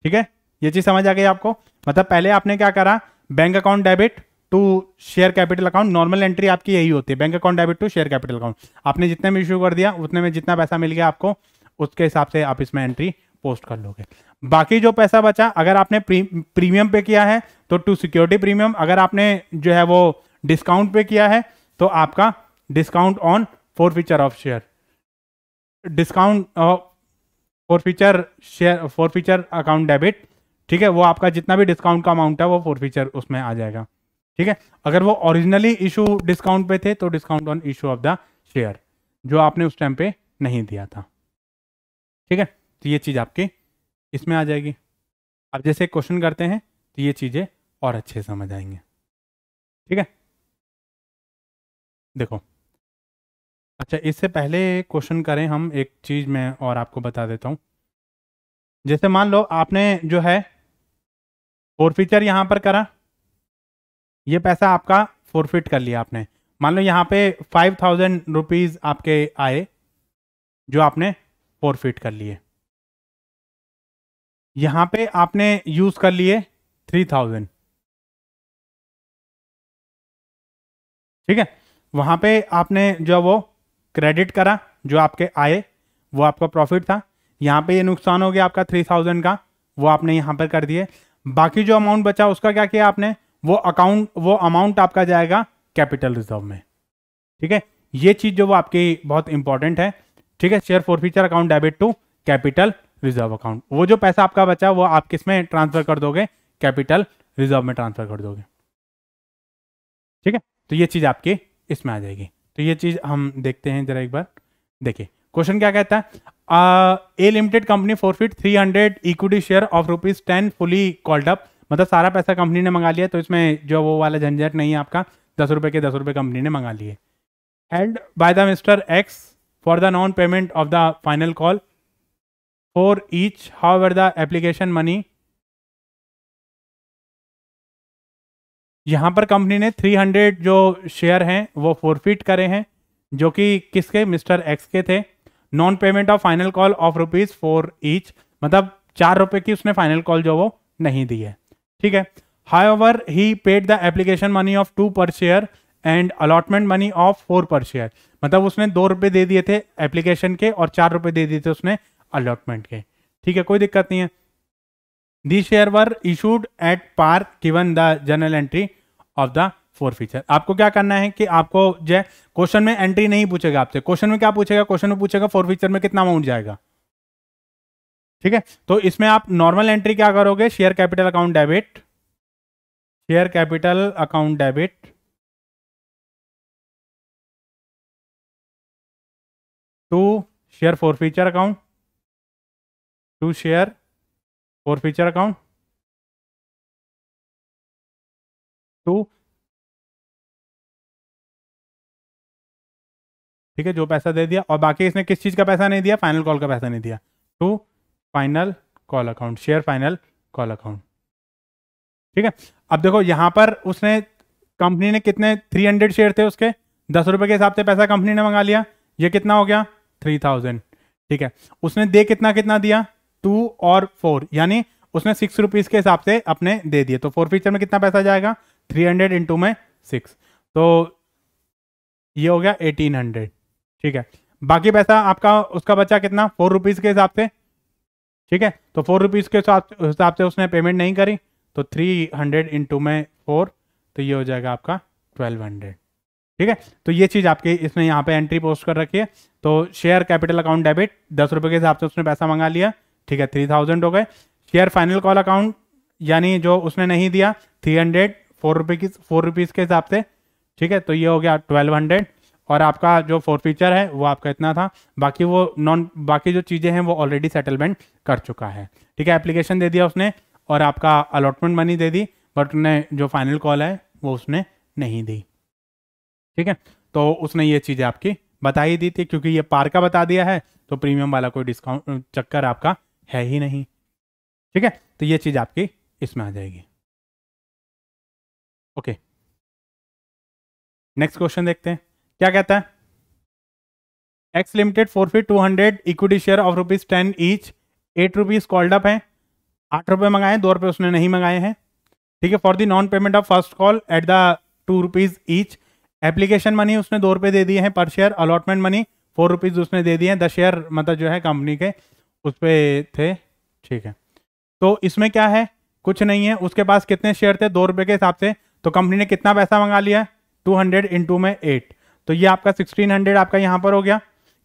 ठीक है ये चीज़ समझ आ गई आपको मतलब पहले आपने क्या करा bank account debit to share capital account normal entry आपकी यही होती है bank account debit to share capital account आपने जितने में इशू कर दिया उतने में जितना पैसा मिल गया आपको उसके हिसाब से आप इसमें एंट्री पोस्ट कर लोगे बाकी जो पैसा बचा अगर आपने प्रीमियम पे किया है तो टू सिक्योरिटी प्रीमियम अगर आपने जो है वो डिस्काउंट पे किया है तो आपका discount on forfeiture of share discount forfeiture share forfeiture account debit ठीक है वो आपका जितना भी डिस्काउंट का अमाउंट है वो फोर फीचर उसमें आ जाएगा ठीक है अगर वो ओरिजिनली इशू डिस्काउंट पे थे तो discount on issue of the share जो आपने उस टाइम पे नहीं दिया था ठीक है तो ये चीज़ आपकी इसमें आ जाएगी आप जैसे क्वेश्चन करते हैं तो ये चीज़ें और अच्छे समझ आएंगे ठीक है देखो अच्छा इससे पहले क्वेश्चन करें हम एक चीज़ मैं और आपको बता देता हूं जैसे मान लो आपने जो है फोर फीचर यहां पर करा ये पैसा आपका फोरफिट कर लिया आपने मान लो यहाँ पे फाइव थाउजेंड रुपीज़ आपके आए जो आपने फोरफिट कर लिए यहाँ पे आपने यूज़ कर लिए थ्री थाउजेंड ठीक है वहां पे आपने जो वो क्रेडिट करा जो आपके आए वो आपका प्रॉफिट था यहाँ पे ये नुकसान हो गया आपका थ्री थाउजेंड का वो आपने यहाँ पर कर दिए बाकी जो अमाउंट बचा उसका क्या किया आपने वो अकाउंट वो अमाउंट आपका जाएगा कैपिटल रिजर्व में ठीक है ये चीज जो वो आपकी बहुत इंपॉर्टेंट है ठीक है share forfeiture account debit to capital reserve account वो जो पैसा आपका बचा वो आप किस में ट्रांसफर कर दोगे कैपिटल रिजर्व में ट्रांसफर कर दोगे ठीक है तो ये चीज आपकी इसमें आ जाएगी तो ये चीज हम देखते हैं जरा एक बार देखिए क्वेश्चन क्या कहता है A limited company three hundred equity share of rupees ten fully called up मतलब सारा पैसा कंपनी ने मंगा लिया तो इसमें जो वो वाला झंझट नहीं है आपका दस रुपये के दस रुपये कंपनी ने मंगा लिए held by the mister X for the non payment of the final call each however the application money यहाँ पर कंपनी ने 300 जो शेयर हैं वो फोरफिट करे हैं जो कि किसके मिस्टर एक्स के थे non payment of final call of rupees four each मतलब चार रुपए की उसने फाइनल कॉल जो वो नहीं दी है ठीक है however he paid the application money of two per share and allotment money of four per share मतलब उसने दो रुपए दे दिए थे एप्लीकेशन के और चार रुपए दे दिए थे उसने अलॉटमेंट के ठीक है कोई दिक्कत नहीं है the share were issued at par given the journal entry of the forfeiture आपको क्या करना है कि आपको जय क्वेश्चन में एंट्री नहीं पूछेगा आपसे क्वेश्चन में क्या पूछेगा क्वेश्चन में पूछेगा फोर फीचर में कितना अमाउंट जाएगा ठीक है तो इसमें आप नॉर्मल एंट्री क्या करोगे share capital account debit share capital account debit to share forfeiture account to share forfeiture account to ठीक है जो पैसा दे दिया और बाकी इसने किस चीज का पैसा नहीं दिया फाइनल कॉल का पैसा नहीं दिया to final call account share final call account ठीक है अब देखो यहां पर उसने कंपनी ने कितने 300 शेयर थे उसके दस रुपए के हिसाब से पैसा कंपनी ने मंगा लिया ये कितना हो गया 3000 ठीक है उसने दे कितना कितना दिया टू और फोर यानी उसने सिक्स रुपीज के हिसाब से अपने दे दिए तो फोर फीचर में कितना पैसा जाएगा थ्री हंड्रेड इंटू में सिक्स तो ये हो गया एटीन हंड्रेड ठीक है बाकी पैसा आपका उसका बचा कितना फोर रुपीज के हिसाब से ठीक है तो फोर रुपीज़ के हिसाब से उसने पेमेंट नहीं करी तो थ्री हंड्रेड इंटू में फोर तो ये हो जाएगा आपका ट्वेल्व हंड्रेड ठीक है तो ये चीज़ आपकी इसने यहाँ पे एंट्री पोस्ट कर रखी है तो शेयर कैपिटल अकाउंट डेबिट दस रुपये के हिसाब से उसने पैसा मंगा लिया ठीक है थ्री थाउजेंड हो गए शेयर फाइनल कॉल अकाउंट यानी जो उसने नहीं दिया थ्री हंड्रेड फोर रुपये की फोर रुपीज़ के हिसाब से ठीक है तो ये हो गया ट्वेल्व हंड्रेड और आपका जो फोर फीचर है वो आपका इतना था बाकी वो नॉन बाकी जो चीज़ें हैं वो ऑलरेडी सेटलमेंट कर चुका है ठीक है एप्लीकेशन दे दिया उसने और आपका अलॉटमेंट मनी दे दी बट उन्हें जो फाइनल कॉल है वो उसने नहीं दी ठीक है तो उसने ये चीज़ें आपकी बता ही दी थी क्योंकि ये पार का बता दिया है तो प्रीमियम वाला कोई डिस्काउंट चक्कर आपका है ही नहीं ठीक है तो ये चीज़ आपकी इसमें आ जाएगी ओके नेक्स्ट क्वेश्चन देखते हैं क्या कहता है X limited forfeit two hundred equity share of rupees ten each at rupees called up है आठ रुपये मंगाए दो रुपये उसने नहीं मंगाए हैं ठीक है for the non payment of first call at the two rupees each application money उसने दो रुपए दे दिए हैं पर share allotment money four rupees उसने दे दिए हैं द शेयर मतलब जो है कंपनी के उस पर थे ठीक है तो इसमें क्या है कुछ नहीं है उसके पास कितने शेयर थे दो रुपए के हिसाब से तो कंपनी ने कितना पैसा मंगा लिया टू हंड्रेड इंटू में एट तो ये आपका सिक्सटीन हंड्रेड आपका यहाँ पर हो गया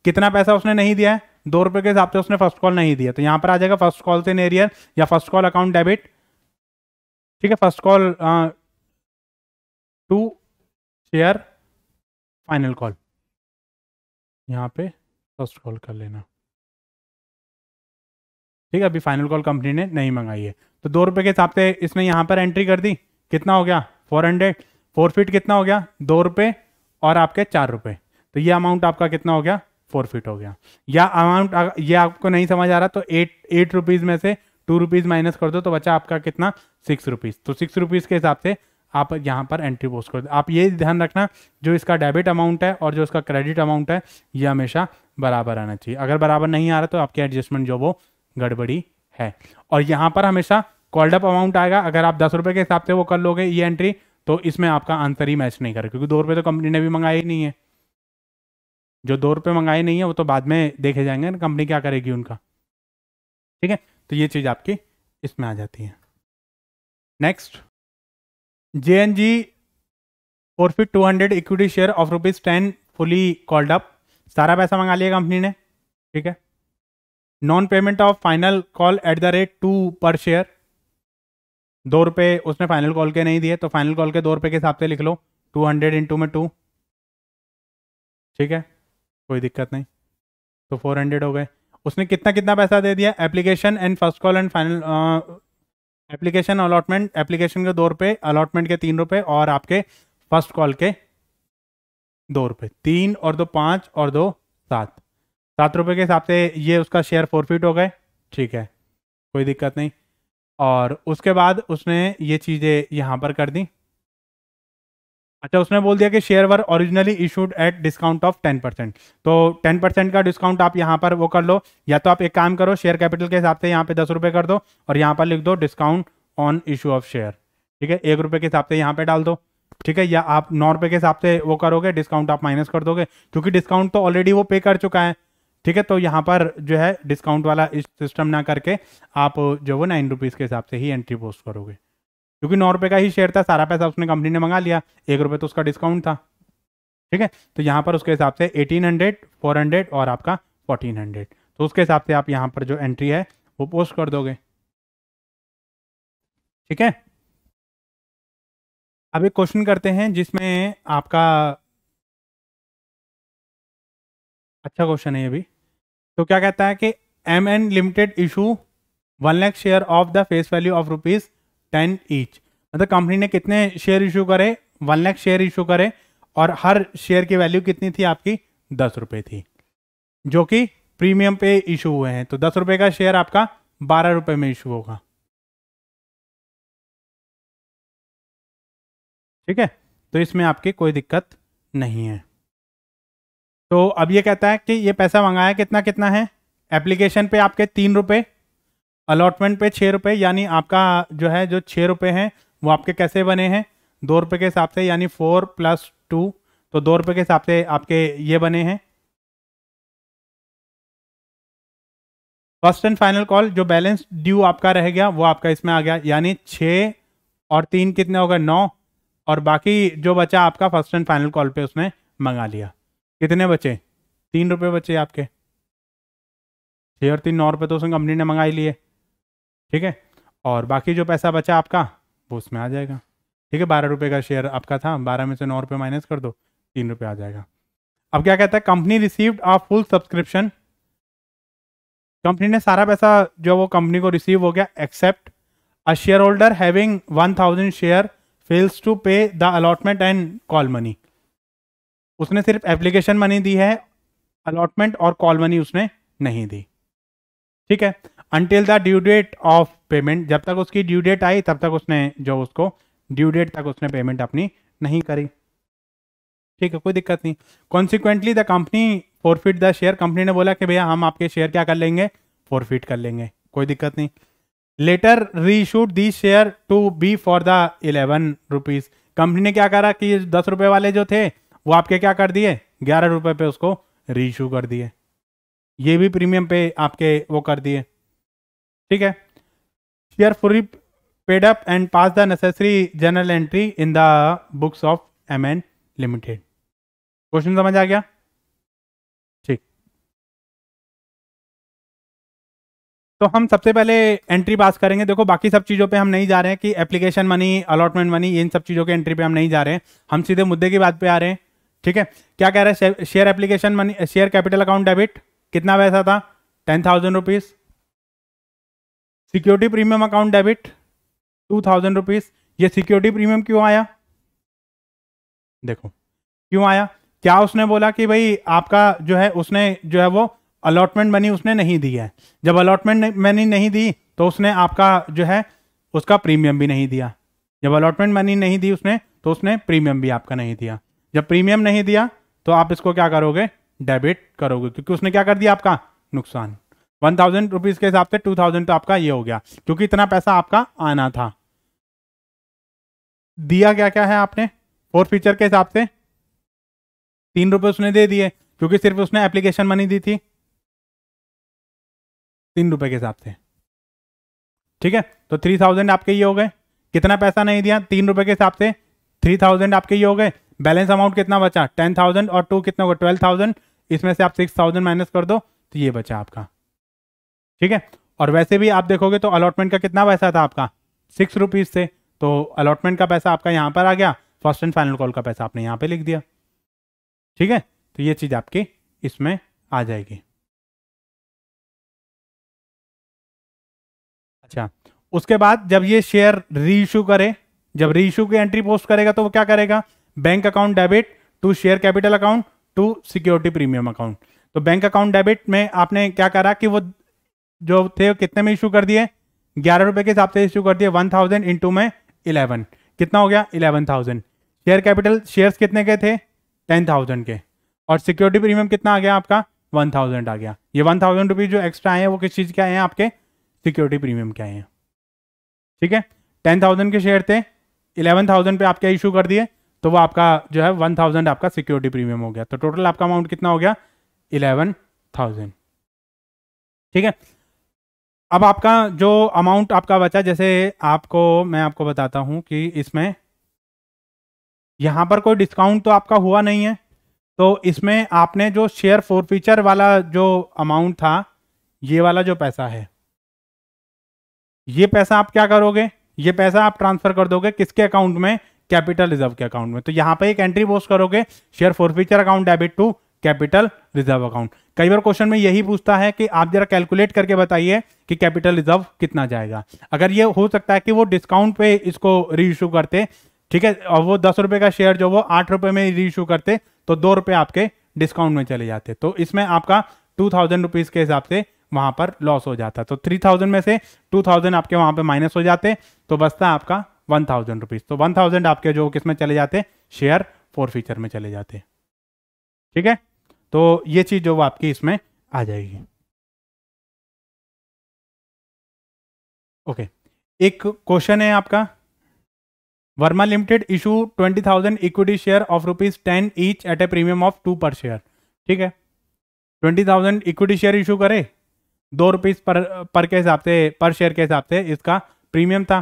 कितना पैसा उसने नहीं दिया है दो रुपए के हिसाब से उसने फर्स्ट कॉल नहीं दिया तो यहाँ पर आ जाएगा फर्स्ट कॉल से नेरियर या फर्स्ट कॉल अकाउंट डेबिट ठीक है first call two share final call यहाँ पे फर्स्ट कॉल कर लेना ठीक है अभी फाइनल कॉल कंपनी ने नहीं मंगाई है तो दो रुपये के हिसाब से इसने यहाँ पर एंट्री कर दी कितना हो गया फोर हंड्रेड फोर फीट कितना हो गया दो रुपये और आपके चार रुपए तो ये अमाउंट आपका कितना हो गया फोर फिट हो गया या अमाउंट ये आपको नहीं समझ आ रहा तो एट एट रुपीज़ में से टू रुपीज़ माइनस कर दो तो बचा आपका कितना सिक्स रुपीज़ तो सिक्स रुपीज़ के हिसाब से आप यहाँ पर एंट्री पोस्ट कर दो आप ये ध्यान रखना जो इसका डेबिट अमाउंट है और जो इसका क्रेडिट अमाउंट है ये हमेशा बराबर आना चाहिए अगर बराबर नहीं आ रहा तो आपकी एडजस्टमेंट जो वो गड़बड़ी है और यहाँ पर हमेशा कॉल्डअप अमाउंट आएगा अगर आप दस रुपये के हिसाब से वो कर लोगे ये एंट्री तो इसमें आपका आंसर ही मैच नहीं कर क्योंकि दो रुपये तो कंपनी ने भी मंगाए ही नहीं है जो दो रुपये मंगाए नहीं है वो तो बाद में देखे जाएंगे ना कंपनी क्या करेगी उनका ठीक है तो ये चीज़ आपकी इसमें आ जाती है next J N G fit two hundred equity share of rupees ten fully called up सारा पैसा मंगा लिया कंपनी ने ठीक है non payment of final call at the rate two per share दो रुपये उसने फाइनल कॉल के नहीं दिए तो फाइनल कॉल के दो रुपये के हिसाब से लिख लो टू हंड्रेड इंटू में टू ठीक है कोई दिक्कत नहीं तो फोर हंड्रेड हो गए उसने कितना कितना पैसा दे दिया application and first call and final application allotment application के दो रुपये अलॉटमेंट के तीन रुपये और आपके फर्स्ट कॉल के दो रुपये तीन और दो पाँच और दो सात सात रुपये के हिसाब से ये उसका शेयर फोरफिट हो गए ठीक है कोई दिक्कत नहीं और उसके बाद उसने ये चीज़ें यहाँ पर कर दी अच्छा उसने बोल दिया कि share were originally issued at discount of ten percent तो टेन परसेंट का डिस्काउंट आप यहाँ पर वो कर लो या तो आप एक काम करो शेयर कैपिटल के हिसाब से यहाँ पे दस रुपये कर दो और यहाँ पर लिख दो discount on issue of share ठीक है एक रुपये के हिसाब से यहाँ पे डाल दो ठीक है या आप नौ रुपये के हिसाब से वो करोगे डिस्काउंट आप माइनस कर दोगे क्योंकि डिस्काउंट तो ऑलरेडी वो पे कर चुका है ठीक है तो यहाँ पर जो है डिस्काउंट वाला इस सिस्टम ना करके आप जो वो नाइन रुपीज़ के हिसाब से ही एंट्री पोस्ट करोगे क्योंकि नौ रुपये का ही शेयर था सारा पैसा उसने कंपनी ने मंगा लिया एक रुपये तो उसका डिस्काउंट था ठीक है तो यहाँ पर उसके हिसाब से एटीन हंड्रेड फोर हंड्रेड और आपका फोर्टीन हंड्रेड तो उसके हिसाब से आप यहाँ पर जो एंट्री है वो पोस्ट कर दोगे ठीक है अब एक क्वेश्चन करते हैं जिसमें आपका अच्छा क्वेश्चन है ये भी तो क्या कहता है कि M N limited issue one lakh share of the face value of rupees ten each मतलब कंपनी ने कितने शेयर इशू करे वन लैख शेयर इशू करे और हर शेयर की वैल्यू कितनी थी आपकी दस रुपए थी जो कि प्रीमियम पे इशू हुए हैं तो दस रुपये का शेयर आपका बारह रुपये में इशू होगा ठीक है तो इसमें आपकी कोई दिक्कत नहीं है तो अब ये कहता है कि ये पैसा मंगाया कितना कितना है एप्लीकेशन पे आपके तीन रुपये अलॉटमेंट पे छः रुपये यानी आपका जो है जो छः रुपये हैं वो आपके कैसे बने हैं दो रुपये के हिसाब से यानी फोर प्लस टू तो दो रुपये के हिसाब से आपके ये बने हैं फर्स्ट एंड फाइनल कॉल जो बैलेंस ड्यू आपका रह गया वो आपका इसमें आ गया यानी छः और तीन कितने हो गए नौ और बाकी जो बचा आपका फर्स्ट एंड फाइनल कॉल पे उसने मंगा लिया कितने बचे तीन रुपये बचे आपके छः और तीन नौ रुपये तो उसमें कंपनी ने मंगाई लिए ठीक है और बाकी जो पैसा बचा आपका वो उसमें आ जाएगा ठीक है बारह रुपये का शेयर आपका था बारह में से नौ रुपये माइनस कर दो तीन रुपये आ जाएगा अब क्या कहता है company received a full subscription company ने सारा पैसा जो वो कंपनी को रिसीव हो गया except a shareholder having one thousand share fails to pay the allotment and call money उसने सिर्फ एप्लीकेशन मनी दी है अलॉटमेंट और कॉल मनी उसने नहीं दी ठीक है until the due date of payment जब तक उसकी ड्यू डेट आई तब तक उसने जो उसको ड्यू डेट तक उसने पेमेंट अपनी नहीं करी ठीक है कोई दिक्कत नहीं consequently the company forfeit the share company ने बोला कि भैया हम आपके शेयर क्या कर लेंगे फोरफिट कर लेंगे कोई दिक्कत नहीं later reissued the share to B for the eleven rupees company ने क्या करा कि दस रुपए वाले जो थे वो आपके क्या कर दिए ग्यारह रुपए पे उसको रीइू कर दिए ये भी प्रीमियम पे आपके वो कर दिए ठीक है share fully paid up and pass the necessary journal entry in the books of M N limited question समझ आ गया ठीक तो हम सबसे पहले एंट्री पास करेंगे देखो बाकी सब चीज़ों पे हम नहीं जा रहे हैं कि एप्लीकेशन मनी अलॉटमेंट मनी इन सब चीज़ों के एंट्री पे हम नहीं जा रहे हैं हम सीधे मुद्दे की बात पे आ रहे हैं ठीक है क्या कह रहा है share application money share capital account debit कितना पैसा था ten thousand rupees security premium account debit two thousand rupees ये सिक्योरिटी प्रीमियम क्यों आया देखो क्यों आया क्या उसने बोला कि भाई आपका जो है उसने जो है वो अलॉटमेंट मनी उसने नहीं दी है जब अलॉटमेंट मनी नहीं दी तो उसने आपका जो है उसका प्रीमियम भी नहीं दिया जब अलॉटमेंट मनी नहीं दी उसने तो उसने प्रीमियम भी आपका नहीं दिया जब प्रीमियम नहीं दिया तो आप इसको क्या करोगे डेबिट करोगे क्योंकि उसने क्या कर दिया आपका नुकसान वन थाउजेंड रुपीज के हिसाब से टू थाउजेंड तो आपका ये हो गया क्योंकि इतना पैसा आपका आना था दिया क्या क्या है आपने फोर्थ फीचर के हिसाब से तीन रुपए उसने दे दिए क्योंकि सिर्फ उसने एप्लीकेशन मनी दी थी तीन रुपए के हिसाब से ठीक है तो थ्री थाउजेंड आपके ये हो गए कितना पैसा नहीं दिया तीन रुपए के हिसाब से थ्री थाउजेंड आपके ये हो गए बैलेंस अमाउंट कितना बचा टेन थाउजेंड और टू कितना होगा ट्वेल्व थाउजेंड इसमें से आप सिक्स थाउजेंड माइनस कर दो तो ये बचा आपका ठीक है और वैसे भी आप देखोगे तो अलॉटमेंट का कितना पैसा था आपका सिक्स रुपीज से तो अलॉटमेंट का पैसा आपका यहाँ पर आ गया फर्स्ट एंड फाइनल कॉल का पैसा आपने यहाँ पर लिख दिया ठीक है तो ये चीज़ आपकी इसमें आ जाएगी अच्छा उसके बाद जब ये शेयर री करे जब री इशू की एंट्री पोस्ट करेगा तो वो क्या करेगा bank account debit to share capital account to security premium account तो बैंक अकाउंट डेबिट में आपने क्या करा कि वो जो थे कितने में इशू कर दिए ग्यारह रुपए के हिसाब से इशू कर दिए वन थाउजेंड इंटू में इलेवन कितना हो गया eleven thousand share capital shares कितने के थे टेन थाउजेंड के और सिक्योरिटी प्रीमियम कितना आ गया आपका वन थाउजेंड आ गया ये वन थाउजेंड रुपीज जो एक्स्ट्रा आए हैं वो किस चीज़ के आए हैं आपके सिक्योरिटी प्रीमियम के आए हैं ठीक है टेन थाउजेंड के शेयर थे इलेवन थाउजेंड पे आप क्या इशू कर दिए तो वो आपका जो है वन थाउजेंड आपका सिक्योरिटी प्रीमियम हो गया तो टोटल आपका अमाउंट कितना हो गया इलेवन थाउजेंड ठीक है अब आपका जो अमाउंट आपका बचा जैसे आपको मैं आपको बताता हूं कि इसमें यहां पर कोई डिस्काउंट तो आपका हुआ नहीं है तो इसमें आपने जो शेयर फोर फीचर वाला जो अमाउंट था ये वाला जो पैसा है ये पैसा आप क्या करोगे ये पैसा आप ट्रांसफर कर दोगे किसके अकाउंट में कैपिटल रिजर्व के अकाउंट में तो यहाँ पे एक एंट्री पोस्ट करोगे share forfeiture account debit to capital reserve account कई बार क्वेश्चन में यही पूछता है कि आप जरा कैलकुलेट करके बताइए कि कैपिटल रिजर्व कितना जाएगा अगर ये हो सकता है कि वो डिस्काउंट पे इसको री करते ठीक है और वो दस रुपए का शेयर जो वो आठ रुपए में री करते तो दो रुपए आपके डिस्काउंट में चले जाते तो इसमें आपका टू थाउजेंड रुपीज के हिसाब से वहां पर लॉस हो जाता तो थ्री थाउजेंड में से टू थाउजेंड आपके वहां पर माइनस हो जाते तो बसता आपका वन थाउजेंड रुपीज तो वन थाउजेंड आपके जो किसमें चले जाते शेयर फोर फीचर में चले जाते ठीक है तो ये चीज जो आपकी इसमें आ जाएगी ओके एक क्वेश्चन है आपका Verma limited issue twenty thousand equity share of rupees ten each at a premium of two per share ठीक है twenty thousand equity share issue करे दो रुपीज पर पर के हिसाब से पर शेयर के हिसाब से इसका प्रीमियम था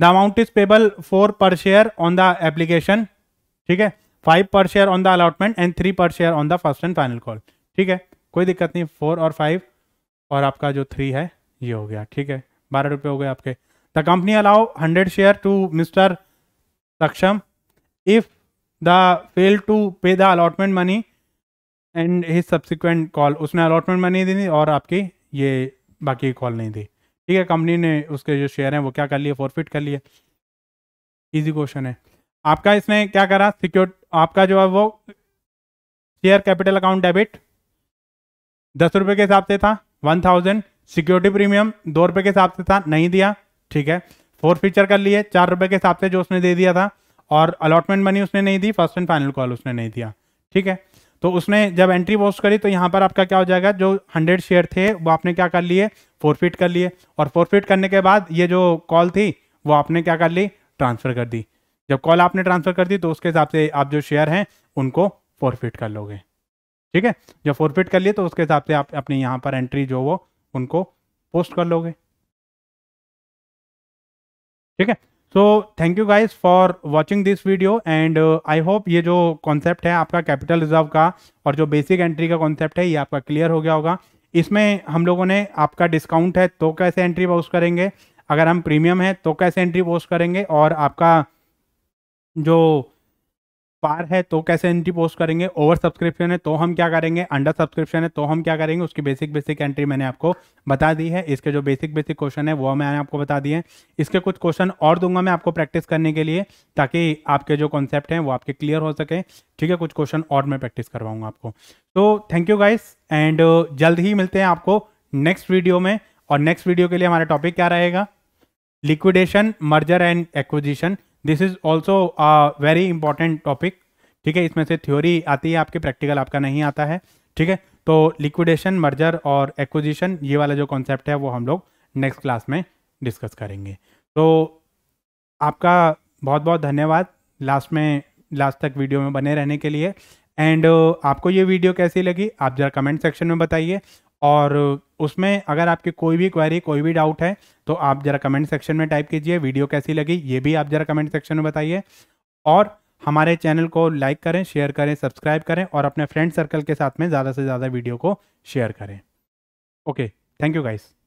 the amount is payable four per share on the application ठीक है five per share on the allotment and three per share on the first and final call ठीक है कोई दिक्कत नहीं फोर और फाइव और आपका जो थ्री है ये हो गया ठीक है बारह रुपये हो गए आपके the company allow hundred share to mister Saksham if the fail to pay the allotment money and his subsequent call उसने अलॉटमेंट मनी दी और आपकी ये बाकी कॉल नहीं दी ठीक है कंपनी ने उसके जो शेयर हैं वो क्या कर लिए फॉरफिट कर लिए इजी क्वेश्चन है आपका इसने क्या करा सिक्योर आपका जो है वो शेयर कैपिटल अकाउंट डेबिट दस रुपये के हिसाब से था वन थाउजेंड सिक्योरिटी प्रीमियम दो रुपये के हिसाब से था नहीं दिया ठीक है फोर फीचर कर लिए चार रुपये के हिसाब से जो उसने दे दिया था और अलॉटमेंट मनी उसने नहीं दी फर्स्ट एंड फाइनल कॉल उसने नहीं दिया ठीक है तो उसने जब एंट्री पोस्ट करी तो यहाँ पर आपका क्या हो जाएगा जो हंड्रेड शेयर थे वो आपने क्या कर लिए फोरफिट कर लिए और फोरफिट करने के बाद ये जो कॉल थी वो आपने क्या कर ली ट्रांसफ़र कर दी जब कॉल आपने ट्रांसफ़र कर दी तो उसके हिसाब से आप जो शेयर हैं उनको फोरफिट कर लोगे ठीक है जब फोरफिट कर लिए तो उसके हिसाब से आप अपने यहाँ पर एंट्री जो वो उनको पोस्ट कर लोगे ठीक है so thank you guys for watching this video and I hope ये जो कॉन्सेप्ट है आपका कैपिटल रिजर्व का और जो बेसिक एंट्री का कॉन्सेप्ट है ये आपका क्लियर हो गया होगा इसमें हम लोगों ने आपका डिस्काउंट है तो कैसे एंट्री पोस्ट करेंगे अगर हम प्रीमियम है तो कैसे एंट्री पोस्ट करेंगे और आपका जो पार है तो कैसे एंट्री पोस्ट करेंगे ओवर सब्सक्रिप्शन है तो हम क्या करेंगे अंडर सब्सक्रिप्शन है तो हम क्या करेंगे उसकी बेसिक बेसिक एंट्री मैंने आपको बता दी है इसके जो बेसिक बेसिक क्वेश्चन है वो मैंने आपको बता दिए हैं इसके कुछ क्वेश्चन और दूंगा मैं आपको प्रैक्टिस करने के लिए ताकि आपके जो कॉन्सेप्ट हैं वो आपके क्लियर हो सके ठीक है कुछ क्वेश्चन और मैं प्रैक्टिस करवाऊंगा आपको तो थैंक यू गाइस एंड जल्द ही मिलते हैं आपको नेक्स्ट वीडियो में और नेक्स्ट वीडियो के लिए हमारा टॉपिक क्या रहेगा liquidation merger and acquisition this is also very important topic ठीक है इसमें से थ्योरी आती है आपके प्रैक्टिकल आपका नहीं आता है ठीक है तो लिक्विडेशन मर्जर और एक्विजिशन ये वाला जो कॉन्सेप्ट है वो हम लोग नेक्स्ट क्लास में डिस्कस करेंगे तो आपका बहुत बहुत धन्यवाद लास्ट में लास्ट तक वीडियो में बने रहने के लिए एंड आपको ये वीडियो कैसी लगी आप ज़रा कमेंट सेक्शन में बताइए और उसमें अगर आपकी कोई भी क्वेरी कोई भी डाउट है तो आप ज़रा कमेंट सेक्शन में टाइप कीजिए वीडियो कैसी लगी ये भी आप ज़रा कमेंट सेक्शन में बताइए और हमारे चैनल को लाइक करें शेयर करें सब्सक्राइब करें और अपने फ्रेंड सर्कल के साथ में ज़्यादा से ज़्यादा वीडियो को शेयर करें ओके थैंक यू गाइस